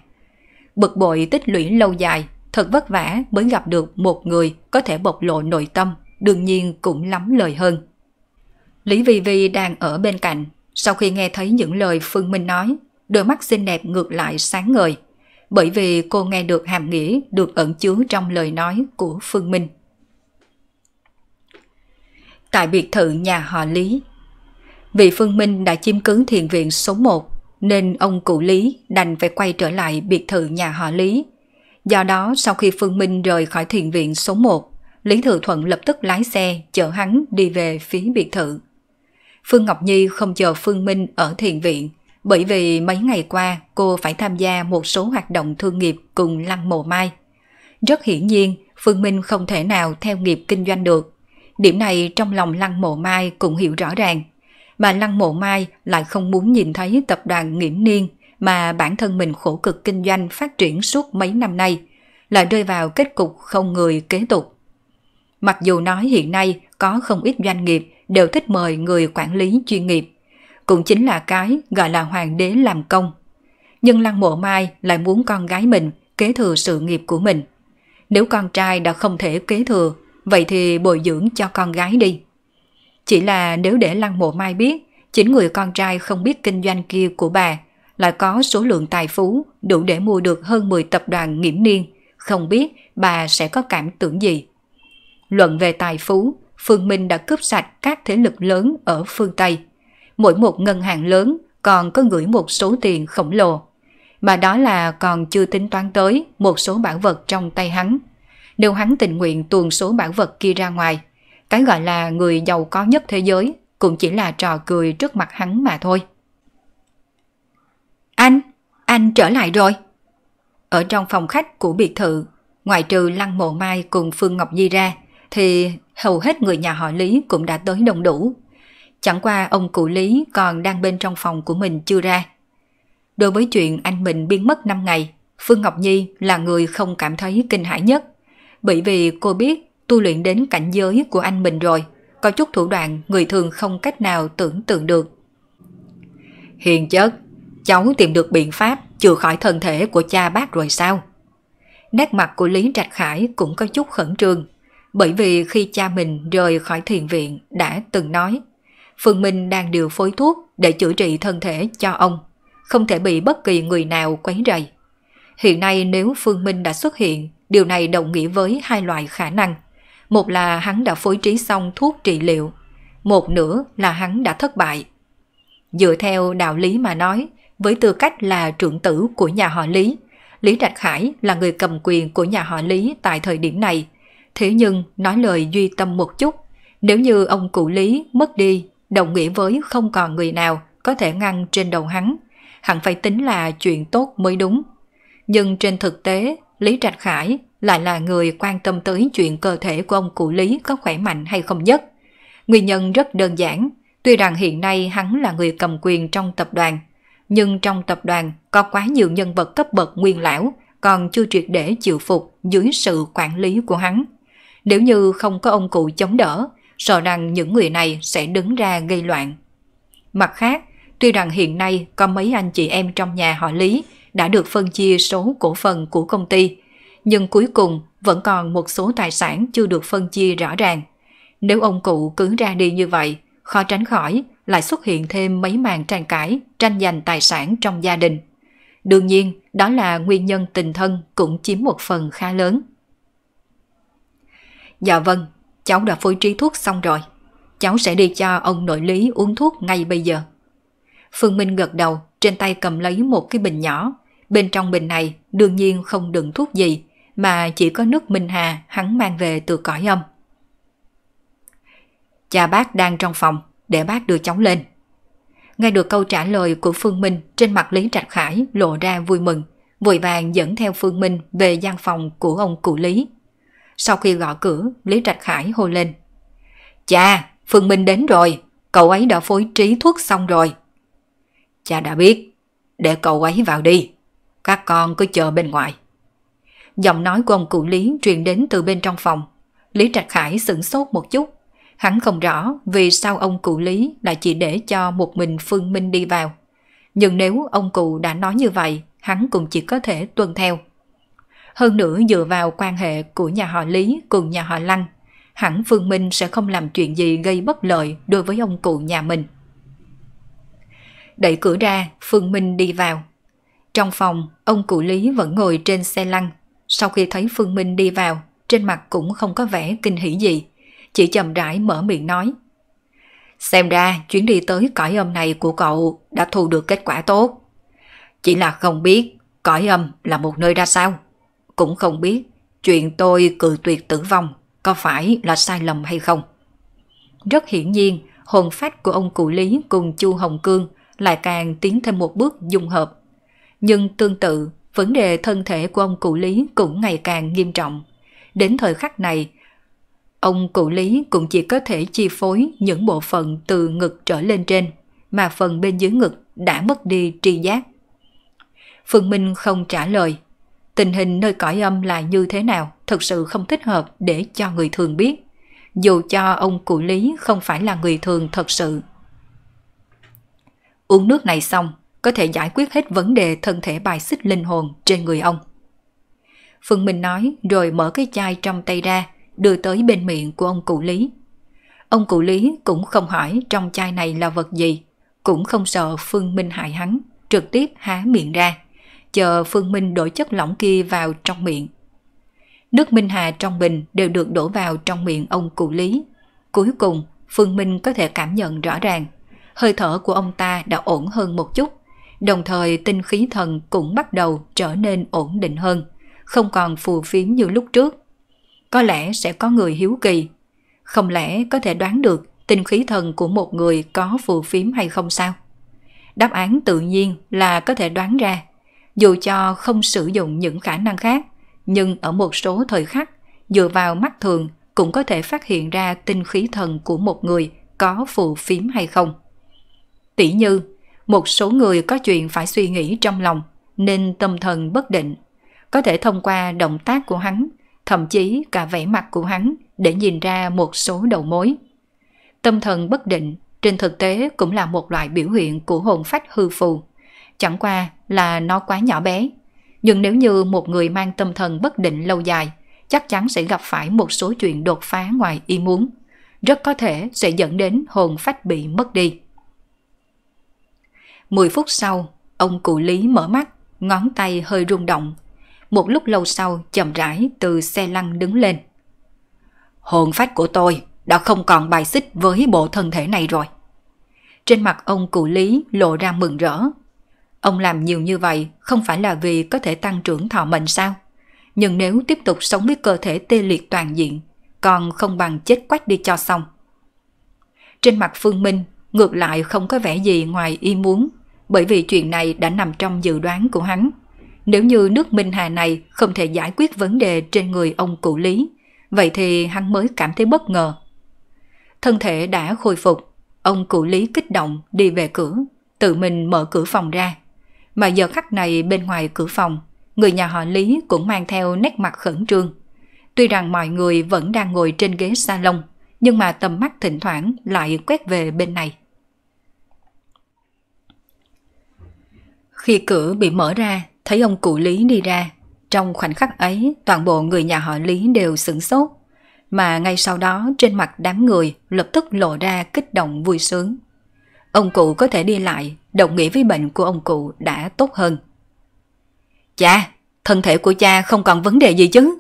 Bực bội tích lũy lâu dài, thật vất vả mới gặp được một người có thể bộc lộ nội tâm, đương nhiên cũng lắm lời hơn. Lý Vi Vi đang ở bên cạnh, sau khi nghe thấy những lời Phương Minh nói, đôi mắt xinh đẹp ngược lại sáng ngời bởi vì cô nghe được hàm nghĩa được ẩn chứa trong lời nói của Phương Minh. Tại biệt thự nhà họ Lý, vì Phương Minh đã chiếm cứ thiền viện số 1 nên ông cụ Lý đành phải quay trở lại biệt thự nhà họ Lý. Do đó sau khi Phương Minh rời khỏi thiền viện số 1, Lý Thừa Thuận lập tức lái xe chở hắn đi về phía biệt thự. Phương Ngọc Nhi không chờ Phương Minh ở thiền viện bởi vì mấy ngày qua cô phải tham gia một số hoạt động thương nghiệp cùng Lăng Mộ Mai. Rất hiển nhiên, Phương Minh không thể nào theo nghiệp kinh doanh được. Điểm này trong lòng Lăng Mộ Mai cũng hiểu rõ ràng. Mà Lăng Mộ Mai lại không muốn nhìn thấy tập đoàn nghiễm niên mà bản thân mình khổ cực kinh doanh phát triển suốt mấy năm nay, lại rơi vào kết cục không người kế tục. Mặc dù nói hiện nay có không ít doanh nghiệp đều thích mời người quản lý chuyên nghiệp cũng chính là cái gọi là hoàng đế làm công. Nhưng Lăng Mộ Mai lại muốn con gái mình kế thừa sự nghiệp của mình. Nếu con trai đã không thể kế thừa, vậy thì bồi dưỡng cho con gái đi. Chỉ là nếu để Lăng Mộ Mai biết, chính người con trai không biết kinh doanh kia của bà lại có số lượng tài phú đủ để mua được hơn 10 tập đoàn nghiễm niên, không biết bà sẽ có cảm tưởng gì. Luận về tài phú, Phương Minh đã cướp sạch các thế lực lớn ở phương Tây – mỗi một ngân hàng lớn còn có gửi một số tiền khổng lồ. Mà đó là còn chưa tính toán tới một số bản vật trong tay hắn. Nếu hắn tình nguyện tuồn số bản vật kia ra ngoài, cái gọi là người giàu có nhất thế giới cũng chỉ là trò cười trước mặt hắn mà thôi. Anh, anh trở lại rồi. Ở trong phòng khách của biệt thự, ngoại trừ Lăng Mộ Mai cùng Phương Ngọc Di ra, thì hầu hết người nhà họ Lý cũng đã tới đông đủ Chẳng qua ông cụ Lý còn đang bên trong phòng của mình chưa ra. Đối với chuyện anh mình biến mất 5 ngày, Phương Ngọc Nhi là người không cảm thấy kinh hãi nhất. Bởi vì cô biết tu luyện đến cảnh giới của anh mình rồi, có chút thủ đoạn người thường không cách nào tưởng tượng được. Hiền chất, cháu tìm được biện pháp chữa khỏi thân thể của cha bác rồi sao? Nét mặt của Lý Trạch Khải cũng có chút khẩn trương, bởi vì khi cha mình rời khỏi thiền viện đã từng nói – Phương Minh đang điều phối thuốc để chữa trị thân thể cho ông, không thể bị bất kỳ người nào quấy rầy. Hiện nay nếu Phương Minh đã xuất hiện, điều này đồng nghĩa với hai loại khả năng. Một là hắn đã phối trí xong thuốc trị liệu, một nữa là hắn đã thất bại. Dựa theo đạo lý mà nói, với tư cách là trưởng tử của nhà họ Lý, Lý Trạch Khải là người cầm quyền của nhà họ Lý tại thời điểm này. Thế nhưng, nói lời duy tâm một chút, nếu như ông cụ Lý mất đi đồng nghĩa với không còn người nào có thể ngăn trên đầu hắn. Hẳn phải tính là chuyện tốt mới đúng. Nhưng trên thực tế, Lý Trạch Khải lại là người quan tâm tới chuyện cơ thể của ông cụ Lý có khỏe mạnh hay không nhất. Nguyên nhân rất đơn giản, tuy rằng hiện nay hắn là người cầm quyền trong tập đoàn, nhưng trong tập đoàn có quá nhiều nhân vật cấp bậc nguyên lão còn chưa triệt để chịu phục dưới sự quản lý của hắn. Nếu như không có ông cụ chống đỡ, sợ rằng những người này sẽ đứng ra gây loạn. Mặt khác, tuy rằng hiện nay có mấy anh chị em trong nhà họ Lý đã được phân chia số cổ phần của công ty, nhưng cuối cùng vẫn còn một số tài sản chưa được phân chia rõ ràng. Nếu ông cụ cứ ra đi như vậy, khó tránh khỏi lại xuất hiện thêm mấy màn tranh cãi, tranh giành tài sản trong gia đình. Đương nhiên, đó là nguyên nhân tình thân cũng chiếm một phần khá lớn. Dạ vâng, cháu đã phối trí thuốc xong rồi. Cháu sẽ đi cho ông nội lý uống thuốc ngay bây giờ. Phương Minh gật đầu, trên tay cầm lấy một cái bình nhỏ. Bên trong bình này đương nhiên không đựng thuốc gì, mà chỉ có nước Minh Hà hắn mang về từ cõi âm. Cha bác đang trong phòng, để bác đưa cháu lên. Nghe được câu trả lời của Phương Minh trên mặt Lý Trạch Khải lộ ra vui mừng, vội vàng dẫn theo Phương Minh về gian phòng của ông cụ Lý. Sau khi gõ cửa, Lý Trạch Khải hô lên. Cha, Phương Minh đến rồi, cậu ấy đã phối trí thuốc xong rồi. Cha đã biết, để cậu ấy vào đi, các con cứ chờ bên ngoài. Giọng nói của ông cụ Lý truyền đến từ bên trong phòng. Lý Trạch Khải sửng sốt một chút, hắn không rõ vì sao ông cụ Lý lại chỉ để cho một mình Phương Minh đi vào. Nhưng nếu ông cụ đã nói như vậy, hắn cũng chỉ có thể tuân theo. Hơn nữa dựa vào quan hệ của nhà họ Lý cùng nhà họ Lăng, hẳn Phương Minh sẽ không làm chuyện gì gây bất lợi đối với ông cụ nhà mình. Đẩy cửa ra, Phương Minh đi vào. Trong phòng, ông cụ Lý vẫn ngồi trên xe lăn. Sau khi thấy Phương Minh đi vào, trên mặt cũng không có vẻ kinh hỉ gì, chỉ chậm rãi mở miệng nói. Xem ra chuyến đi tới cõi âm này của cậu đã thu được kết quả tốt. Chỉ là không biết cõi âm là một nơi ra sao cũng không biết chuyện tôi cự tuyệt tử vong có phải là sai lầm hay không. Rất hiển nhiên, hồn phách của ông cụ Lý cùng Chu Hồng Cương lại càng tiến thêm một bước dung hợp. Nhưng tương tự, vấn đề thân thể của ông cụ Lý cũng ngày càng nghiêm trọng. Đến thời khắc này, ông cụ Lý cũng chỉ có thể chi phối những bộ phận từ ngực trở lên trên, mà phần bên dưới ngực đã mất đi tri giác. Phương Minh không trả lời, tình hình nơi cõi âm là như thế nào thực sự không thích hợp để cho người thường biết dù cho ông cụ lý không phải là người thường thật sự uống nước này xong có thể giải quyết hết vấn đề thân thể bài xích linh hồn trên người ông phương minh nói rồi mở cái chai trong tay ra đưa tới bên miệng của ông cụ lý ông cụ lý cũng không hỏi trong chai này là vật gì cũng không sợ phương minh hại hắn trực tiếp há miệng ra chờ Phương Minh đổ chất lỏng kia vào trong miệng. Nước Minh Hà trong bình đều được đổ vào trong miệng ông cụ Lý. Cuối cùng, Phương Minh có thể cảm nhận rõ ràng, hơi thở của ông ta đã ổn hơn một chút, đồng thời tinh khí thần cũng bắt đầu trở nên ổn định hơn, không còn phù phiếm như lúc trước. Có lẽ sẽ có người hiếu kỳ, không lẽ có thể đoán được tinh khí thần của một người có phù phiếm hay không sao? Đáp án tự nhiên là có thể đoán ra, dù cho không sử dụng những khả năng khác, nhưng ở một số thời khắc, dựa vào mắt thường cũng có thể phát hiện ra tinh khí thần của một người có phù phiếm hay không. Tỷ như, một số người có chuyện phải suy nghĩ trong lòng nên tâm thần bất định, có thể thông qua động tác của hắn, thậm chí cả vẻ mặt của hắn để nhìn ra một số đầu mối. Tâm thần bất định trên thực tế cũng là một loại biểu hiện của hồn phách hư phù. Chẳng qua là nó quá nhỏ bé. Nhưng nếu như một người mang tâm thần bất định lâu dài, chắc chắn sẽ gặp phải một số chuyện đột phá ngoài ý muốn. Rất có thể sẽ dẫn đến hồn phách bị mất đi. Mười phút sau, ông cụ Lý mở mắt, ngón tay hơi rung động. Một lúc lâu sau chậm rãi từ xe lăn đứng lên. Hồn phách của tôi đã không còn bài xích với bộ thân thể này rồi. Trên mặt ông cụ Lý lộ ra mừng rỡ, Ông làm nhiều như vậy không phải là vì có thể tăng trưởng thọ mệnh sao? Nhưng nếu tiếp tục sống với cơ thể tê liệt toàn diện, còn không bằng chết quách đi cho xong. Trên mặt Phương Minh, ngược lại không có vẻ gì ngoài y muốn, bởi vì chuyện này đã nằm trong dự đoán của hắn. Nếu như nước Minh Hà này không thể giải quyết vấn đề trên người ông cụ Lý, vậy thì hắn mới cảm thấy bất ngờ. Thân thể đã khôi phục, ông cụ Lý kích động đi về cửa, tự mình mở cửa phòng ra mà giờ khắc này bên ngoài cửa phòng, người nhà họ Lý cũng mang theo nét mặt khẩn trương. Tuy rằng mọi người vẫn đang ngồi trên ghế salon, nhưng mà tầm mắt thỉnh thoảng lại quét về bên này. Khi cửa bị mở ra, thấy ông cụ Lý đi ra. Trong khoảnh khắc ấy, toàn bộ người nhà họ Lý đều sửng sốt. Mà ngay sau đó trên mặt đám người lập tức lộ ra kích động vui sướng. Ông cụ có thể đi lại đồng nghĩa với bệnh của ông cụ đã tốt hơn. Cha, thân thể của cha không còn vấn đề gì chứ?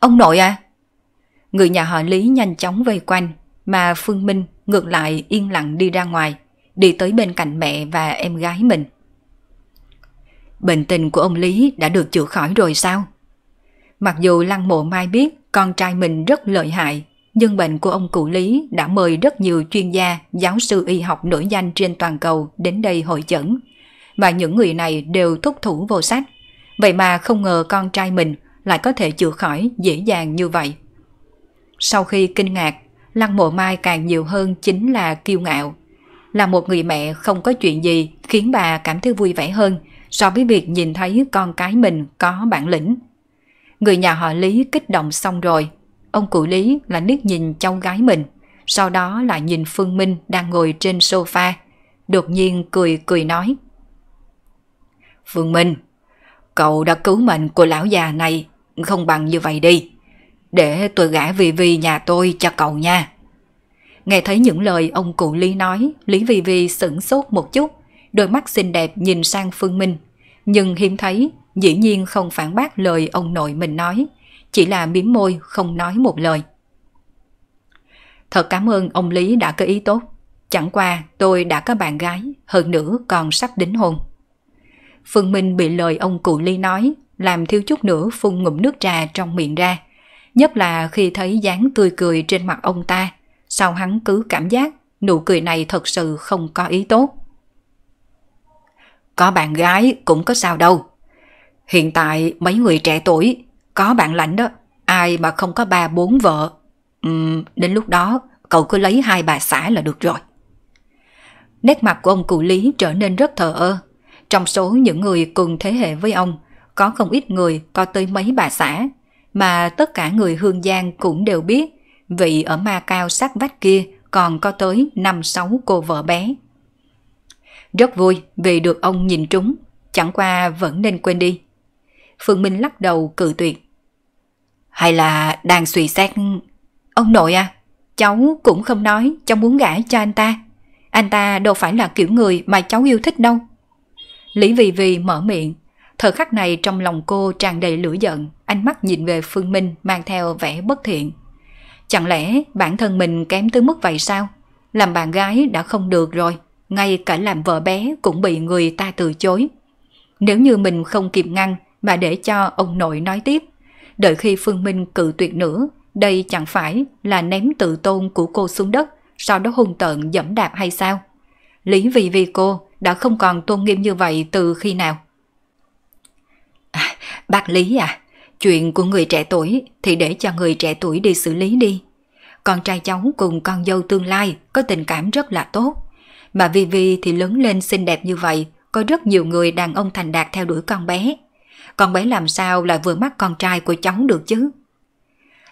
Ông nội à? Người nhà họ Lý nhanh chóng vây quanh, mà Phương Minh ngược lại yên lặng đi ra ngoài, đi tới bên cạnh mẹ và em gái mình. Bệnh tình của ông Lý đã được chữa khỏi rồi sao? Mặc dù Lăng Mộ Mai biết con trai mình rất lợi hại nhưng bệnh của ông cụ Lý đã mời rất nhiều chuyên gia, giáo sư y học nổi danh trên toàn cầu đến đây hội chẩn. Và những người này đều thúc thủ vô sách. Vậy mà không ngờ con trai mình lại có thể chữa khỏi dễ dàng như vậy. Sau khi kinh ngạc, Lăng Mộ Mai càng nhiều hơn chính là kiêu ngạo. Là một người mẹ không có chuyện gì khiến bà cảm thấy vui vẻ hơn so với việc nhìn thấy con cái mình có bản lĩnh. Người nhà họ Lý kích động xong rồi Ông cụ Lý là liếc nhìn cháu gái mình, sau đó lại nhìn Phương Minh đang ngồi trên sofa, đột nhiên cười cười nói. Phương Minh, cậu đã cứu mệnh của lão già này, không bằng như vậy đi. Để tôi gả Vi Vi nhà tôi cho cậu nha. Nghe thấy những lời ông cụ Lý nói, Lý Vi Vi sửng sốt một chút, đôi mắt xinh đẹp nhìn sang Phương Minh, nhưng hiếm thấy, dĩ nhiên không phản bác lời ông nội mình nói chỉ là miếm môi không nói một lời. Thật cảm ơn ông Lý đã có ý tốt. Chẳng qua tôi đã có bạn gái, hơn nữa còn sắp đính hôn. Phương Minh bị lời ông cụ Ly nói, làm thiếu chút nữa phun ngụm nước trà trong miệng ra. Nhất là khi thấy dáng tươi cười trên mặt ông ta, sao hắn cứ cảm giác nụ cười này thật sự không có ý tốt. Có bạn gái cũng có sao đâu. Hiện tại mấy người trẻ tuổi có bạn lãnh đó, ai mà không có ba bốn vợ. Ừm, đến lúc đó cậu cứ lấy hai bà xã là được rồi. Nét mặt của ông cụ Lý trở nên rất thờ ơ. Trong số những người cùng thế hệ với ông, có không ít người có tới mấy bà xã, mà tất cả người Hương Giang cũng đều biết vị ở Ma Cao sát vách kia còn có tới năm sáu cô vợ bé. Rất vui vì được ông nhìn trúng, chẳng qua vẫn nên quên đi. Phương Minh lắc đầu cự tuyệt. Hay là đang suy xét... Ông nội à, cháu cũng không nói cháu muốn gả cho anh ta. Anh ta đâu phải là kiểu người mà cháu yêu thích đâu. Lý Vì Vì mở miệng. Thời khắc này trong lòng cô tràn đầy lửa giận, ánh mắt nhìn về Phương Minh mang theo vẻ bất thiện. Chẳng lẽ bản thân mình kém tới mức vậy sao? Làm bạn gái đã không được rồi, ngay cả làm vợ bé cũng bị người ta từ chối. Nếu như mình không kịp ngăn mà để cho ông nội nói tiếp, Đợi khi Phương Minh cự tuyệt nữa, đây chẳng phải là ném tự tôn của cô xuống đất, sau đó hung tợn dẫm đạp hay sao? Lý vì vì cô đã không còn tôn nghiêm như vậy từ khi nào? À, bác Lý à, chuyện của người trẻ tuổi thì để cho người trẻ tuổi đi xử lý đi. Con trai cháu cùng con dâu tương lai có tình cảm rất là tốt. Mà Vivi thì lớn lên xinh đẹp như vậy, có rất nhiều người đàn ông thành đạt theo đuổi con bé. Còn bé làm sao lại vừa mắt con trai của cháu được chứ?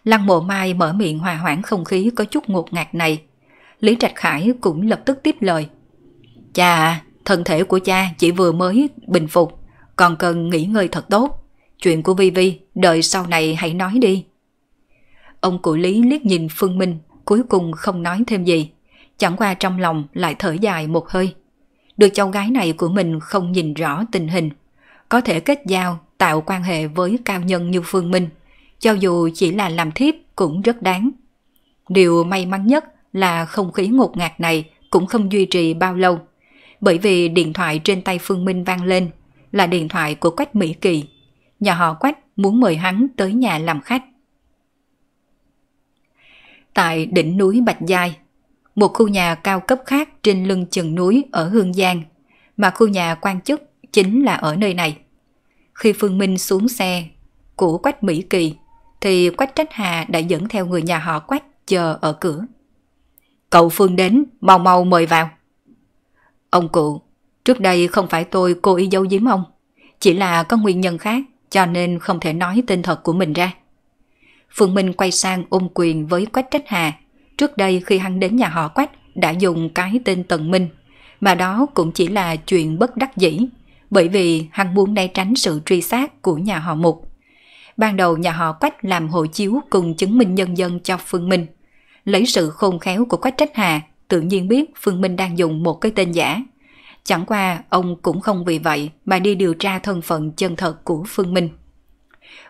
Lăng mộ mai mở miệng hòa hoãn không khí có chút ngột ngạt này. Lý Trạch Khải cũng lập tức tiếp lời. Chà, thân thể của cha chỉ vừa mới bình phục, còn cần nghỉ ngơi thật tốt. Chuyện của Vi Vi, đợi sau này hãy nói đi. Ông cụ Lý liếc nhìn Phương Minh, cuối cùng không nói thêm gì. Chẳng qua trong lòng lại thở dài một hơi. Được cháu gái này của mình không nhìn rõ tình hình, có thể kết giao, tạo quan hệ với cao nhân như Phương Minh, cho dù chỉ là làm thiếp cũng rất đáng. Điều may mắn nhất là không khí ngột ngạt này cũng không duy trì bao lâu, bởi vì điện thoại trên tay Phương Minh vang lên là điện thoại của Quách Mỹ Kỳ. Nhà họ Quách muốn mời hắn tới nhà làm khách. Tại đỉnh núi Bạch Giai, một khu nhà cao cấp khác trên lưng chừng núi ở Hương Giang, mà khu nhà quan chức chính là ở nơi này. Khi Phương Minh xuống xe của Quách Mỹ Kỳ, thì Quách Trách Hà đã dẫn theo người nhà họ Quách chờ ở cửa. Cậu Phương đến, mau mau mời vào. Ông cụ, trước đây không phải tôi cố ý giấu giếm ông, chỉ là có nguyên nhân khác cho nên không thể nói tên thật của mình ra. Phương Minh quay sang ôm quyền với Quách Trách Hà. Trước đây khi hắn đến nhà họ Quách đã dùng cái tên Tần Minh, mà đó cũng chỉ là chuyện bất đắc dĩ bởi vì hắn muốn né tránh sự truy sát của nhà họ Mục. Ban đầu nhà họ Quách làm hộ chiếu cùng chứng minh nhân dân cho Phương Minh. Lấy sự khôn khéo của Quách Trách Hà, tự nhiên biết Phương Minh đang dùng một cái tên giả. Chẳng qua ông cũng không vì vậy mà đi điều tra thân phận chân thật của Phương Minh.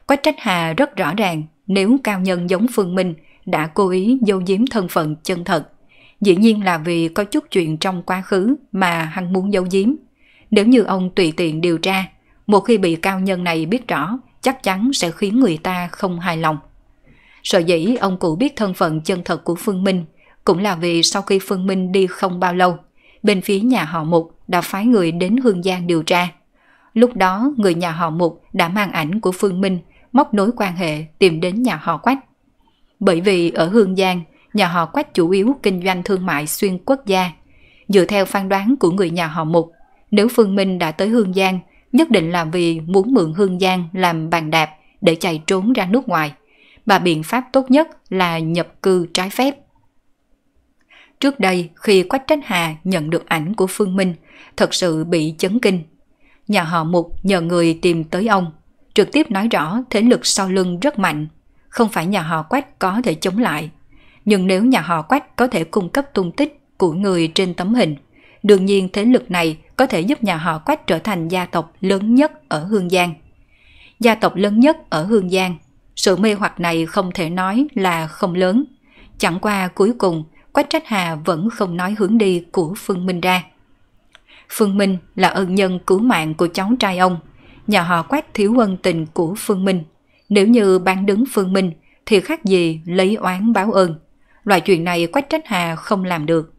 Quách Trách Hà rất rõ ràng nếu cao nhân giống Phương Minh đã cố ý dâu giếm thân phận chân thật. Dĩ nhiên là vì có chút chuyện trong quá khứ mà hắn muốn giấu giếm nếu như ông tùy tiện điều tra, một khi bị cao nhân này biết rõ, chắc chắn sẽ khiến người ta không hài lòng. Sở dĩ ông cụ biết thân phận chân thật của Phương Minh cũng là vì sau khi Phương Minh đi không bao lâu, bên phía nhà họ Mục đã phái người đến Hương Giang điều tra. Lúc đó, người nhà họ Mục đã mang ảnh của Phương Minh móc nối quan hệ tìm đến nhà họ Quách. Bởi vì ở Hương Giang, nhà họ Quách chủ yếu kinh doanh thương mại xuyên quốc gia. Dựa theo phán đoán của người nhà họ Mục, nếu Phương Minh đã tới Hương Giang, nhất định là vì muốn mượn Hương Giang làm bàn đạp để chạy trốn ra nước ngoài. Và biện pháp tốt nhất là nhập cư trái phép. Trước đây, khi Quách Tránh Hà nhận được ảnh của Phương Minh, thật sự bị chấn kinh. Nhà họ Mục nhờ người tìm tới ông, trực tiếp nói rõ thế lực sau lưng rất mạnh, không phải nhà họ Quách có thể chống lại. Nhưng nếu nhà họ Quách có thể cung cấp tung tích của người trên tấm hình, đương nhiên thế lực này có thể giúp nhà họ Quách trở thành gia tộc lớn nhất ở Hương Giang. Gia tộc lớn nhất ở Hương Giang, sự mê hoặc này không thể nói là không lớn. Chẳng qua cuối cùng, Quách Trách Hà vẫn không nói hướng đi của Phương Minh ra. Phương Minh là ân nhân cứu mạng của cháu trai ông, nhà họ Quách thiếu ân tình của Phương Minh. Nếu như bán đứng Phương Minh thì khác gì lấy oán báo ơn. Loại chuyện này Quách Trách Hà không làm được.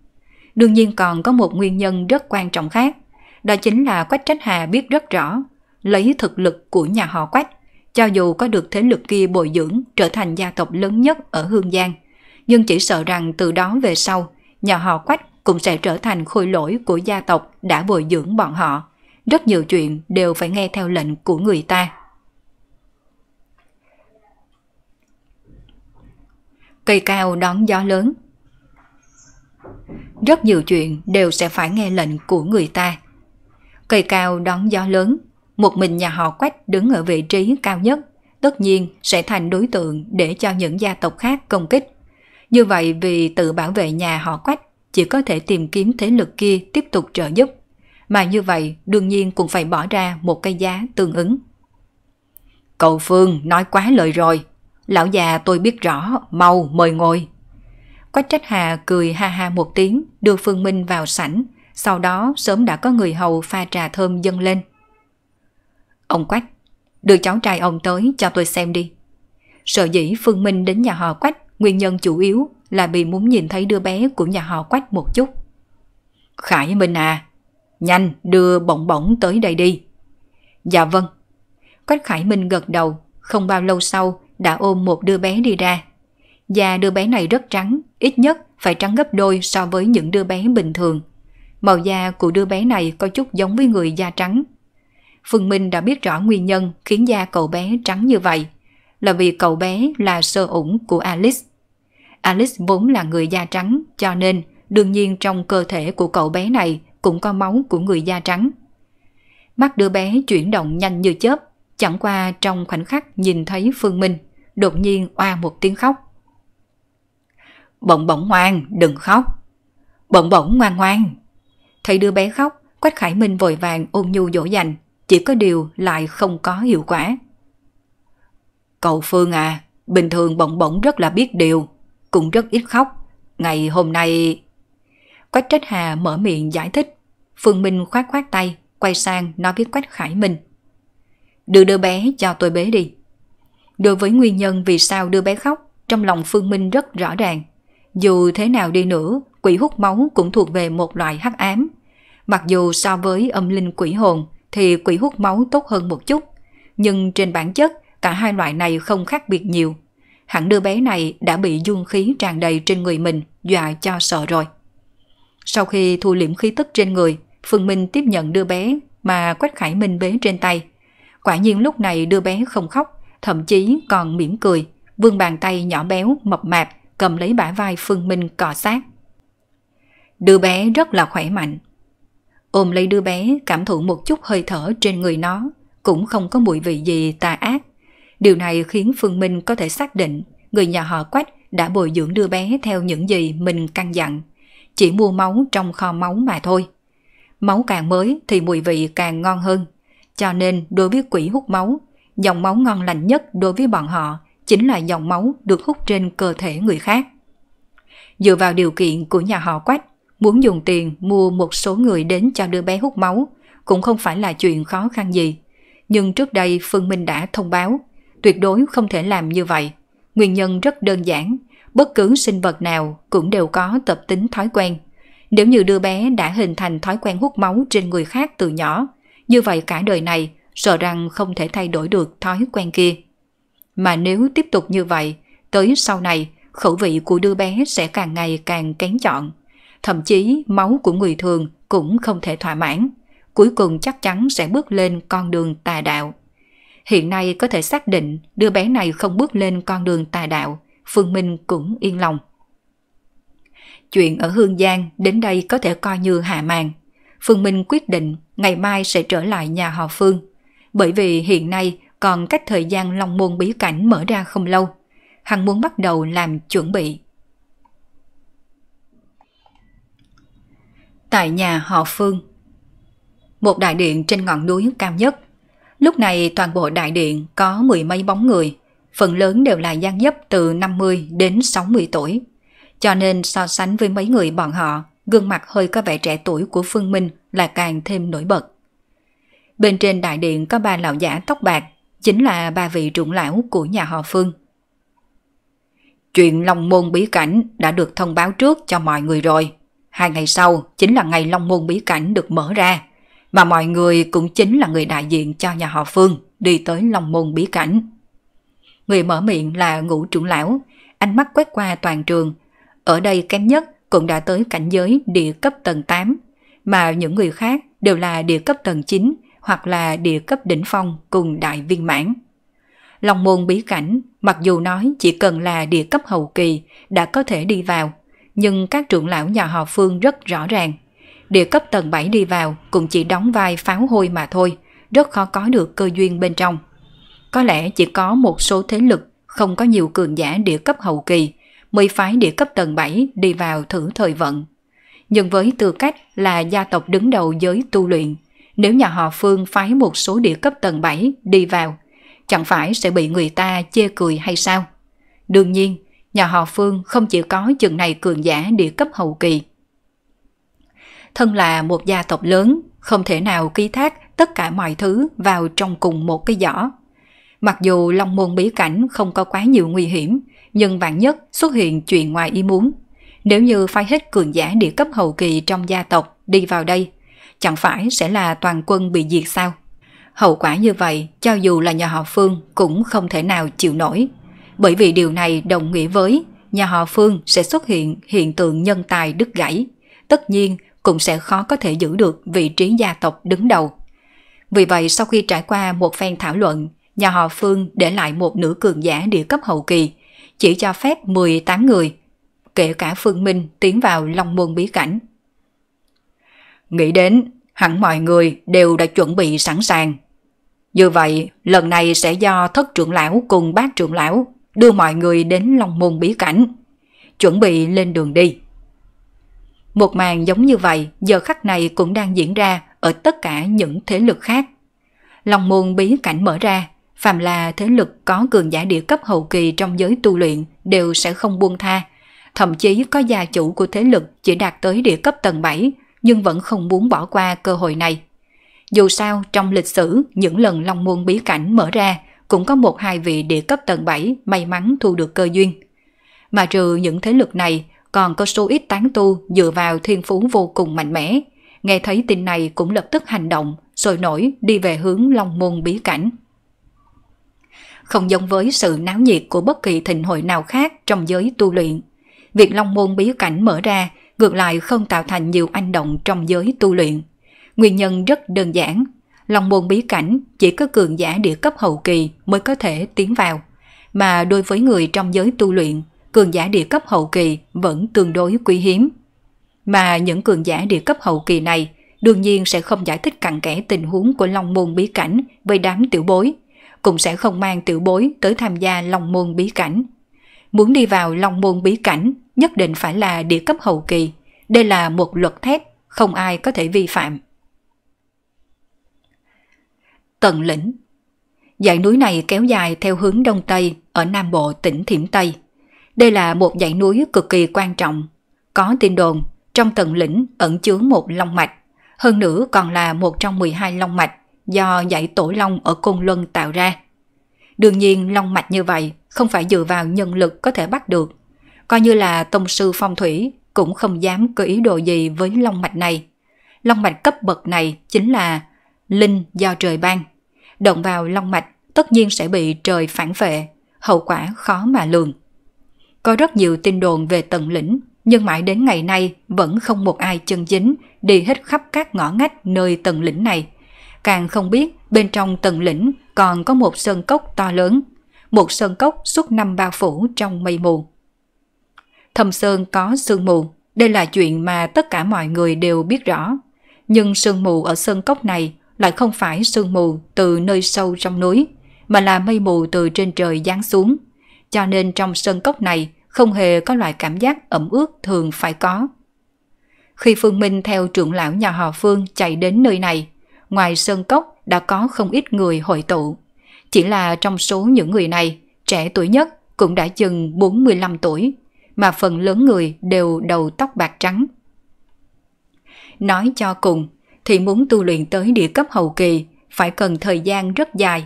Đương nhiên còn có một nguyên nhân rất quan trọng khác, đó chính là Quách Trách Hà biết rất rõ, lấy thực lực của nhà họ Quách, cho dù có được thế lực kia bồi dưỡng trở thành gia tộc lớn nhất ở Hương Giang, nhưng chỉ sợ rằng từ đó về sau, nhà họ Quách cũng sẽ trở thành khôi lỗi của gia tộc đã bồi dưỡng bọn họ. Rất nhiều chuyện đều phải nghe theo lệnh của người ta. Cây cao đón gió lớn Rất nhiều chuyện đều sẽ phải nghe lệnh của người ta. Cây cao đón gió lớn, một mình nhà họ Quách đứng ở vị trí cao nhất, tất nhiên sẽ thành đối tượng để cho những gia tộc khác công kích. Như vậy vì tự bảo vệ nhà họ Quách, chỉ có thể tìm kiếm thế lực kia tiếp tục trợ giúp. Mà như vậy đương nhiên cũng phải bỏ ra một cái giá tương ứng. Cậu Phương nói quá lời rồi, lão già tôi biết rõ, mau mời ngồi. Quách Trách Hà cười ha ha một tiếng, đưa Phương Minh vào sảnh, sau đó sớm đã có người hầu pha trà thơm dâng lên. Ông Quách, đưa cháu trai ông tới cho tôi xem đi. sợ dĩ Phương Minh đến nhà họ Quách, nguyên nhân chủ yếu là vì muốn nhìn thấy đứa bé của nhà họ Quách một chút. Khải Minh à, nhanh đưa bổng bổng tới đây đi. Dạ vâng. Quách Khải Minh gật đầu, không bao lâu sau đã ôm một đứa bé đi ra. Và đứa bé này rất trắng, ít nhất phải trắng gấp đôi so với những đứa bé bình thường Màu da của đứa bé này có chút giống với người da trắng. Phương Minh đã biết rõ nguyên nhân khiến da cậu bé trắng như vậy, là vì cậu bé là sơ ủng của Alice. Alice vốn là người da trắng, cho nên đương nhiên trong cơ thể của cậu bé này cũng có máu của người da trắng. Mắt đứa bé chuyển động nhanh như chớp, chẳng qua trong khoảnh khắc nhìn thấy Phương Minh, đột nhiên oa một tiếng khóc. Bỗng bỗng ngoan, đừng khóc. Bỗng bỗng ngoan ngoan, Thấy đứa bé khóc, Quách Khải Minh vội vàng ôn nhu dỗ dành, chỉ có điều lại không có hiệu quả. Cậu Phương à, bình thường bỗng bỗng rất là biết điều, cũng rất ít khóc. Ngày hôm nay... Quách Trách Hà mở miệng giải thích. Phương Minh khoát khoát tay, quay sang nói với Quách Khải Minh. Đưa đứa bé cho tôi bế đi. Đối với nguyên nhân vì sao đứa bé khóc, trong lòng Phương Minh rất rõ ràng. Dù thế nào đi nữa, quỷ hút máu cũng thuộc về một loại hắc ám. Mặc dù so với âm linh quỷ hồn thì quỷ hút máu tốt hơn một chút, nhưng trên bản chất cả hai loại này không khác biệt nhiều. Hẳn đứa bé này đã bị dung khí tràn đầy trên người mình dọa cho sợ rồi. Sau khi thu liễm khí tức trên người, Phương Minh tiếp nhận đứa bé mà Quách Khải Minh bế trên tay. Quả nhiên lúc này đứa bé không khóc, thậm chí còn mỉm cười, vươn bàn tay nhỏ béo mập mạp cầm lấy bả vai Phương Minh cọ sát. Đứa bé rất là khỏe mạnh. Ôm lấy đứa bé, cảm thụ một chút hơi thở trên người nó, cũng không có mùi vị gì tà ác. Điều này khiến Phương Minh có thể xác định người nhà họ Quách đã bồi dưỡng đứa bé theo những gì mình căn dặn. Chỉ mua máu trong kho máu mà thôi. Máu càng mới thì mùi vị càng ngon hơn. Cho nên đối với quỷ hút máu, dòng máu ngon lành nhất đối với bọn họ chính là dòng máu được hút trên cơ thể người khác. Dựa vào điều kiện của nhà họ Quách, Muốn dùng tiền mua một số người đến cho đứa bé hút máu cũng không phải là chuyện khó khăn gì. Nhưng trước đây Phương Minh đã thông báo, tuyệt đối không thể làm như vậy. Nguyên nhân rất đơn giản, bất cứ sinh vật nào cũng đều có tập tính thói quen. Nếu như đứa bé đã hình thành thói quen hút máu trên người khác từ nhỏ, như vậy cả đời này sợ rằng không thể thay đổi được thói quen kia. Mà nếu tiếp tục như vậy, tới sau này khẩu vị của đứa bé sẽ càng ngày càng kén chọn thậm chí máu của người thường cũng không thể thỏa mãn, cuối cùng chắc chắn sẽ bước lên con đường tà đạo. Hiện nay có thể xác định đứa bé này không bước lên con đường tà đạo, Phương Minh cũng yên lòng. Chuyện ở Hương Giang đến đây có thể coi như hạ màn. Phương Minh quyết định ngày mai sẽ trở lại nhà họ Phương, bởi vì hiện nay còn cách thời gian Long Môn bí cảnh mở ra không lâu. Hắn muốn bắt đầu làm chuẩn bị. tại nhà họ Phương. Một đại điện trên ngọn núi cao nhất. Lúc này toàn bộ đại điện có mười mấy bóng người, phần lớn đều là gian dấp từ 50 đến 60 tuổi. Cho nên so sánh với mấy người bọn họ, gương mặt hơi có vẻ trẻ tuổi của Phương Minh là càng thêm nổi bật. Bên trên đại điện có ba lão giả tóc bạc, chính là ba vị trưởng lão của nhà họ Phương. Chuyện Long Môn bí cảnh đã được thông báo trước cho mọi người rồi. Hai ngày sau chính là ngày Long Môn Bí Cảnh được mở ra, mà mọi người cũng chính là người đại diện cho nhà họ Phương đi tới Long Môn Bí Cảnh. Người mở miệng là ngũ trưởng lão, ánh mắt quét qua toàn trường. Ở đây kém nhất cũng đã tới cảnh giới địa cấp tầng 8, mà những người khác đều là địa cấp tầng 9 hoặc là địa cấp đỉnh phong cùng đại viên mãn. Long môn bí cảnh, mặc dù nói chỉ cần là địa cấp hậu kỳ đã có thể đi vào nhưng các trưởng lão nhà họ Phương rất rõ ràng. Địa cấp tầng 7 đi vào cũng chỉ đóng vai pháo hôi mà thôi, rất khó có được cơ duyên bên trong. Có lẽ chỉ có một số thế lực không có nhiều cường giả địa cấp hậu kỳ, mới phái địa cấp tầng 7 đi vào thử thời vận. Nhưng với tư cách là gia tộc đứng đầu giới tu luyện, nếu nhà họ Phương phái một số địa cấp tầng 7 đi vào, chẳng phải sẽ bị người ta chê cười hay sao? Đương nhiên, nhà họ Phương không chỉ có chừng này cường giả địa cấp hậu kỳ. Thân là một gia tộc lớn, không thể nào ký thác tất cả mọi thứ vào trong cùng một cái giỏ. Mặc dù Long Môn bí cảnh không có quá nhiều nguy hiểm, nhưng vạn nhất xuất hiện chuyện ngoài ý muốn. Nếu như phái hết cường giả địa cấp hậu kỳ trong gia tộc đi vào đây, chẳng phải sẽ là toàn quân bị diệt sao? Hậu quả như vậy, cho dù là nhà họ Phương cũng không thể nào chịu nổi bởi vì điều này đồng nghĩa với nhà họ Phương sẽ xuất hiện hiện tượng nhân tài đứt gãy, tất nhiên cũng sẽ khó có thể giữ được vị trí gia tộc đứng đầu. Vì vậy sau khi trải qua một phen thảo luận, nhà họ Phương để lại một nữ cường giả địa cấp hậu kỳ, chỉ cho phép 18 người, kể cả Phương Minh tiến vào Long Môn Bí Cảnh. Nghĩ đến, hẳn mọi người đều đã chuẩn bị sẵn sàng. Như vậy, lần này sẽ do thất trưởng lão cùng bác trưởng lão đưa mọi người đến Long Môn bí cảnh, chuẩn bị lên đường đi. Một màn giống như vậy giờ khắc này cũng đang diễn ra ở tất cả những thế lực khác. Long Môn bí cảnh mở ra, phàm là thế lực có cường giả địa cấp hậu kỳ trong giới tu luyện đều sẽ không buông tha. Thậm chí có gia chủ của thế lực chỉ đạt tới địa cấp tầng 7 nhưng vẫn không muốn bỏ qua cơ hội này. Dù sao trong lịch sử những lần Long Môn bí cảnh mở ra cũng có một hai vị địa cấp tầng 7 may mắn thu được cơ duyên. Mà trừ những thế lực này, còn có số ít tán tu dựa vào thiên phú vô cùng mạnh mẽ. Nghe thấy tin này cũng lập tức hành động, sôi nổi đi về hướng Long Môn bí cảnh. Không giống với sự náo nhiệt của bất kỳ thịnh hội nào khác trong giới tu luyện, việc Long Môn bí cảnh mở ra ngược lại không tạo thành nhiều anh động trong giới tu luyện. Nguyên nhân rất đơn giản Long môn bí cảnh chỉ có cường giả địa cấp hậu kỳ mới có thể tiến vào. Mà đối với người trong giới tu luyện, cường giả địa cấp hậu kỳ vẫn tương đối quý hiếm. Mà những cường giả địa cấp hậu kỳ này đương nhiên sẽ không giải thích cặn kẽ tình huống của long môn bí cảnh với đám tiểu bối, cũng sẽ không mang tiểu bối tới tham gia long môn bí cảnh. Muốn đi vào long môn bí cảnh nhất định phải là địa cấp hậu kỳ, đây là một luật thép, không ai có thể vi phạm. Tần Lĩnh. Dãy núi này kéo dài theo hướng đông tây ở nam bộ tỉnh Thiểm Tây. Đây là một dãy núi cực kỳ quan trọng. Có tin đồn, trong tần lĩnh ẩn chứa một long mạch, hơn nữa còn là một trong 12 long mạch do dãy tổ long ở Côn Luân tạo ra. Đương nhiên long mạch như vậy không phải dựa vào nhân lực có thể bắt được. Coi như là tông sư phong thủy cũng không dám có ý đồ gì với long mạch này. Long mạch cấp bậc này chính là linh do trời ban động vào long mạch tất nhiên sẽ bị trời phản vệ, hậu quả khó mà lường. Có rất nhiều tin đồn về tận lĩnh, nhưng mãi đến ngày nay vẫn không một ai chân chính đi hết khắp các ngõ ngách nơi tận lĩnh này. Càng không biết bên trong tận lĩnh còn có một sơn cốc to lớn, một sơn cốc suốt năm bao phủ trong mây mù. Thâm sơn có sương mù, đây là chuyện mà tất cả mọi người đều biết rõ. Nhưng sương mù ở sơn cốc này lại không phải sương mù từ nơi sâu trong núi, mà là mây mù từ trên trời giáng xuống. Cho nên trong sân cốc này không hề có loại cảm giác ẩm ướt thường phải có. Khi Phương Minh theo trưởng lão nhà họ Phương chạy đến nơi này, ngoài sân cốc đã có không ít người hội tụ. Chỉ là trong số những người này, trẻ tuổi nhất cũng đã chừng 45 tuổi, mà phần lớn người đều đầu tóc bạc trắng. Nói cho cùng, thì muốn tu luyện tới địa cấp hậu kỳ phải cần thời gian rất dài.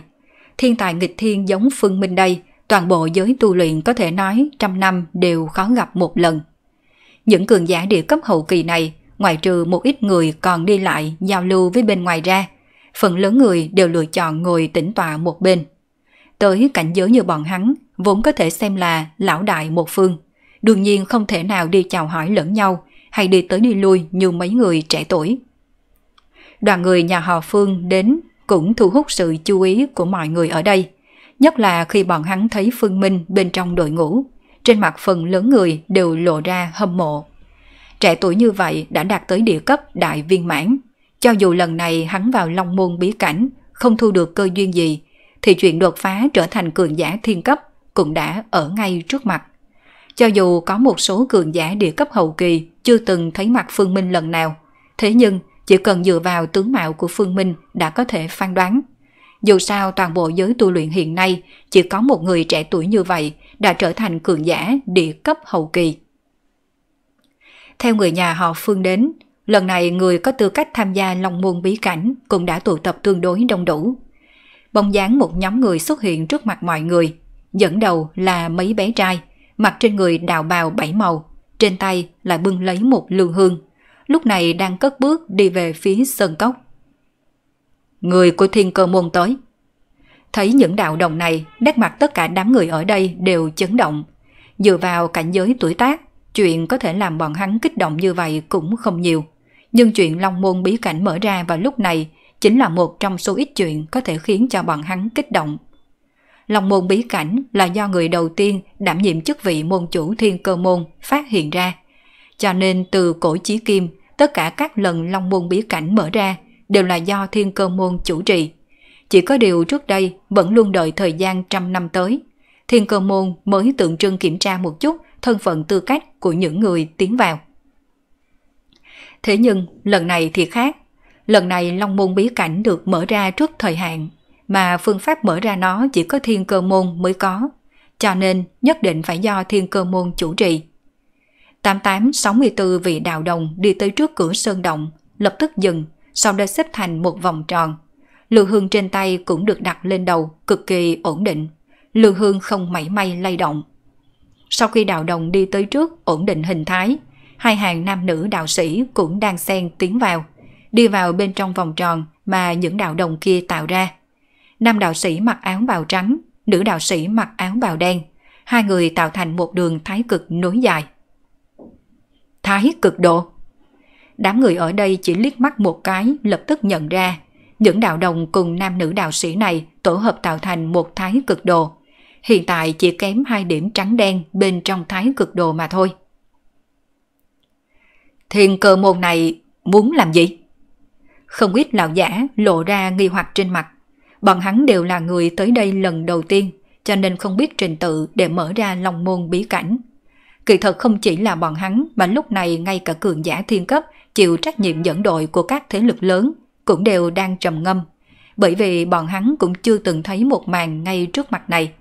Thiên tài nghịch thiên giống Phương Minh đây, toàn bộ giới tu luyện có thể nói trăm năm đều khó gặp một lần. Những cường giả địa cấp hậu kỳ này, ngoại trừ một ít người còn đi lại giao lưu với bên ngoài ra, phần lớn người đều lựa chọn ngồi tĩnh tọa một bên. Tới cảnh giới như bọn hắn, vốn có thể xem là lão đại một phương. Đương nhiên không thể nào đi chào hỏi lẫn nhau hay đi tới đi lui như mấy người trẻ tuổi đoàn người nhà họ Phương đến cũng thu hút sự chú ý của mọi người ở đây, nhất là khi bọn hắn thấy Phương Minh bên trong đội ngũ, trên mặt phần lớn người đều lộ ra hâm mộ. Trẻ tuổi như vậy đã đạt tới địa cấp đại viên mãn, cho dù lần này hắn vào Long môn bí cảnh, không thu được cơ duyên gì, thì chuyện đột phá trở thành cường giả thiên cấp cũng đã ở ngay trước mặt. Cho dù có một số cường giả địa cấp hậu kỳ chưa từng thấy mặt Phương Minh lần nào, thế nhưng chỉ cần dựa vào tướng mạo của Phương Minh đã có thể phán đoán. Dù sao toàn bộ giới tu luyện hiện nay chỉ có một người trẻ tuổi như vậy đã trở thành cường giả địa cấp hậu kỳ. Theo người nhà họ Phương đến, lần này người có tư cách tham gia Long Môn Bí Cảnh cũng đã tụ tập tương đối đông đủ. Bóng dáng một nhóm người xuất hiện trước mặt mọi người, dẫn đầu là mấy bé trai, mặc trên người đào bào bảy màu, trên tay lại bưng lấy một lương hương lúc này đang cất bước đi về phía sân cốc. Người của thiên cơ môn tới. Thấy những đạo đồng này, nét mặt tất cả đám người ở đây đều chấn động. Dựa vào cảnh giới tuổi tác, chuyện có thể làm bọn hắn kích động như vậy cũng không nhiều. Nhưng chuyện Long Môn bí cảnh mở ra vào lúc này chính là một trong số ít chuyện có thể khiến cho bọn hắn kích động. Long Môn bí cảnh là do người đầu tiên đảm nhiệm chức vị môn chủ thiên cơ môn phát hiện ra. Cho nên từ cổ chí kim tất cả các lần Long Môn bí cảnh mở ra đều là do Thiên Cơ Môn chủ trì. Chỉ có điều trước đây vẫn luôn đợi thời gian trăm năm tới. Thiên Cơ Môn mới tượng trưng kiểm tra một chút thân phận tư cách của những người tiến vào. Thế nhưng lần này thì khác. Lần này Long Môn bí cảnh được mở ra trước thời hạn, mà phương pháp mở ra nó chỉ có Thiên Cơ Môn mới có. Cho nên nhất định phải do Thiên Cơ Môn chủ trì. 8864 vị đào đồng đi tới trước cửa sơn động, lập tức dừng, sau đó xếp thành một vòng tròn. Lượng hương trên tay cũng được đặt lên đầu, cực kỳ ổn định. Lượng hương không mảy may lay động. Sau khi đào đồng đi tới trước ổn định hình thái, hai hàng nam nữ đạo sĩ cũng đang xen tiến vào, đi vào bên trong vòng tròn mà những đạo đồng kia tạo ra. Nam đạo sĩ mặc áo bào trắng, nữ đạo sĩ mặc áo bào đen, hai người tạo thành một đường thái cực nối dài thái cực độ. Đám người ở đây chỉ liếc mắt một cái lập tức nhận ra những đạo đồng cùng nam nữ đạo sĩ này tổ hợp tạo thành một thái cực đồ Hiện tại chỉ kém hai điểm trắng đen bên trong thái cực đồ mà thôi. Thiên cơ môn này muốn làm gì? Không ít lão giả lộ ra nghi hoặc trên mặt. Bọn hắn đều là người tới đây lần đầu tiên, cho nên không biết trình tự để mở ra lòng môn bí cảnh. Kỳ thật không chỉ là bọn hắn mà lúc này ngay cả cường giả thiên cấp chịu trách nhiệm dẫn đội của các thế lực lớn cũng đều đang trầm ngâm. Bởi vì bọn hắn cũng chưa từng thấy một màn ngay trước mặt này.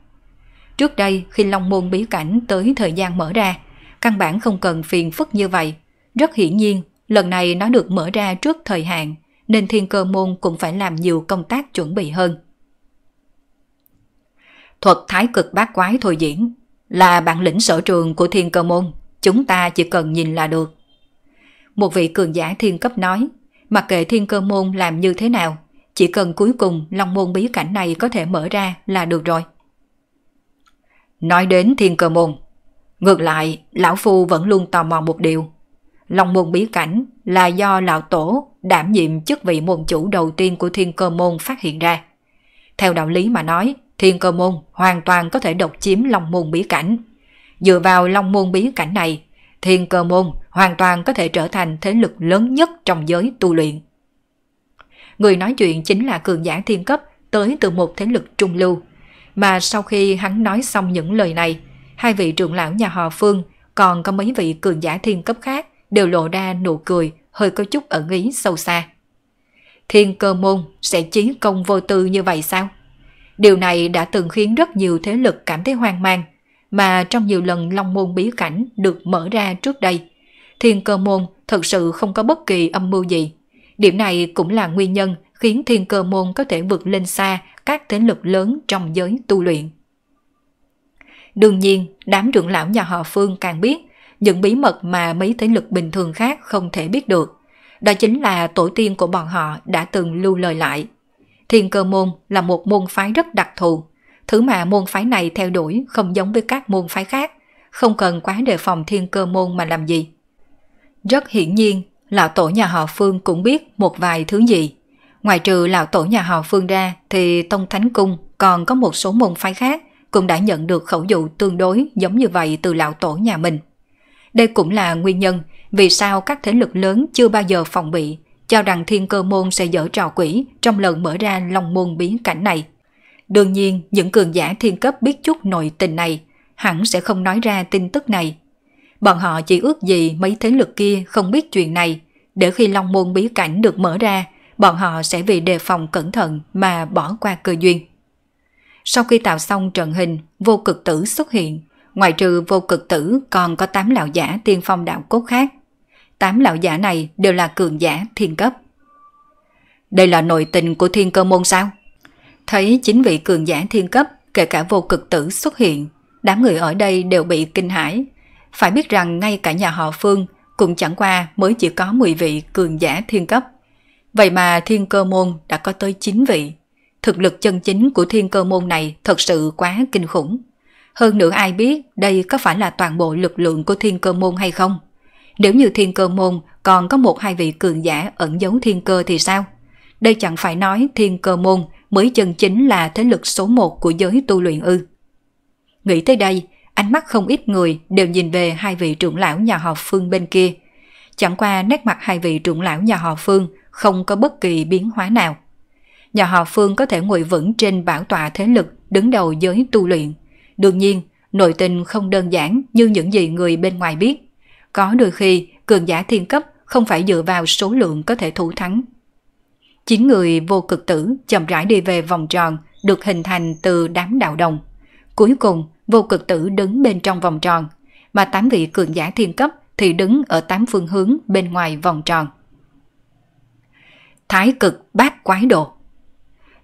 Trước đây khi Long Môn bí cảnh tới thời gian mở ra, căn bản không cần phiền phức như vậy. Rất hiển nhiên, lần này nó được mở ra trước thời hạn, nên thiên cơ môn cũng phải làm nhiều công tác chuẩn bị hơn. Thuật thái cực bát quái thôi diễn là bản lĩnh sở trường của thiên cơ môn, chúng ta chỉ cần nhìn là được. Một vị cường giả thiên cấp nói, mặc kệ thiên cơ môn làm như thế nào, chỉ cần cuối cùng long môn bí cảnh này có thể mở ra là được rồi. Nói đến thiên cơ môn, ngược lại lão phu vẫn luôn tò mò một điều. Long môn bí cảnh là do lão tổ đảm nhiệm chức vị môn chủ đầu tiên của thiên cơ môn phát hiện ra. Theo đạo lý mà nói, Thiên cơ môn hoàn toàn có thể độc chiếm Long môn bí cảnh. Dựa vào Long môn bí cảnh này, Thiên cơ môn hoàn toàn có thể trở thành thế lực lớn nhất trong giới tu luyện. Người nói chuyện chính là cường giả thiên cấp tới từ một thế lực trung lưu. Mà sau khi hắn nói xong những lời này, hai vị trưởng lão nhà họ Phương còn có mấy vị cường giả thiên cấp khác đều lộ ra nụ cười hơi có chút ẩn ý sâu xa. Thiên cơ môn sẽ chiến công vô tư như vậy sao? Điều này đã từng khiến rất nhiều thế lực cảm thấy hoang mang, mà trong nhiều lần Long Môn bí cảnh được mở ra trước đây, Thiên Cơ Môn thật sự không có bất kỳ âm mưu gì. Điểm này cũng là nguyên nhân khiến Thiên Cơ Môn có thể vượt lên xa các thế lực lớn trong giới tu luyện. Đương nhiên, đám trưởng lão nhà họ Phương càng biết những bí mật mà mấy thế lực bình thường khác không thể biết được. Đó chính là tổ tiên của bọn họ đã từng lưu lời lại – Thiên cơ môn là một môn phái rất đặc thù. Thứ mà môn phái này theo đuổi không giống với các môn phái khác, không cần quá đề phòng thiên cơ môn mà làm gì. Rất hiển nhiên, lão tổ nhà họ Phương cũng biết một vài thứ gì. Ngoài trừ lão tổ nhà họ Phương ra thì Tông Thánh Cung còn có một số môn phái khác cũng đã nhận được khẩu dụ tương đối giống như vậy từ lão tổ nhà mình. Đây cũng là nguyên nhân vì sao các thế lực lớn chưa bao giờ phòng bị cho rằng thiên cơ môn sẽ dở trò quỷ trong lần mở ra lòng môn bí cảnh này. Đương nhiên, những cường giả thiên cấp biết chút nội tình này, hẳn sẽ không nói ra tin tức này. Bọn họ chỉ ước gì mấy thế lực kia không biết chuyện này, để khi long môn bí cảnh được mở ra, bọn họ sẽ vì đề phòng cẩn thận mà bỏ qua cơ duyên. Sau khi tạo xong trận hình, vô cực tử xuất hiện. Ngoài trừ vô cực tử còn có tám lão giả tiên phong đạo cốt khác tám lão giả này đều là cường giả thiên cấp. Đây là nội tình của thiên cơ môn sao? Thấy chính vị cường giả thiên cấp, kể cả vô cực tử xuất hiện, đám người ở đây đều bị kinh hãi. Phải biết rằng ngay cả nhà họ Phương cũng chẳng qua mới chỉ có 10 vị cường giả thiên cấp. Vậy mà thiên cơ môn đã có tới 9 vị. Thực lực chân chính của thiên cơ môn này thật sự quá kinh khủng. Hơn nữa ai biết đây có phải là toàn bộ lực lượng của thiên cơ môn hay không? Nếu như thiên cơ môn còn có một hai vị cường giả ẩn giấu thiên cơ thì sao? Đây chẳng phải nói thiên cơ môn mới chân chính là thế lực số một của giới tu luyện ư. Nghĩ tới đây, ánh mắt không ít người đều nhìn về hai vị trưởng lão nhà họ Phương bên kia. Chẳng qua nét mặt hai vị trưởng lão nhà họ Phương không có bất kỳ biến hóa nào. Nhà họ Phương có thể ngồi vững trên bảo tọa thế lực đứng đầu giới tu luyện. Đương nhiên, nội tình không đơn giản như những gì người bên ngoài biết. Có đôi khi, cường giả thiên cấp không phải dựa vào số lượng có thể thủ thắng. Chín người vô cực tử chậm rãi đi về vòng tròn được hình thành từ đám đạo đồng. Cuối cùng, vô cực tử đứng bên trong vòng tròn, mà tám vị cường giả thiên cấp thì đứng ở tám phương hướng bên ngoài vòng tròn. Thái cực bát quái độ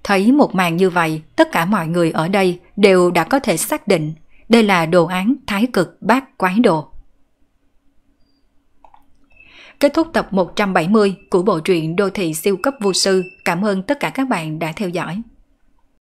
Thấy một màn như vậy, tất cả mọi người ở đây đều đã có thể xác định đây là đồ án thái cực bát quái độ. Kết thúc tập 170 của bộ truyện Đô thị siêu cấp vô sư. Cảm ơn tất cả các bạn đã theo dõi.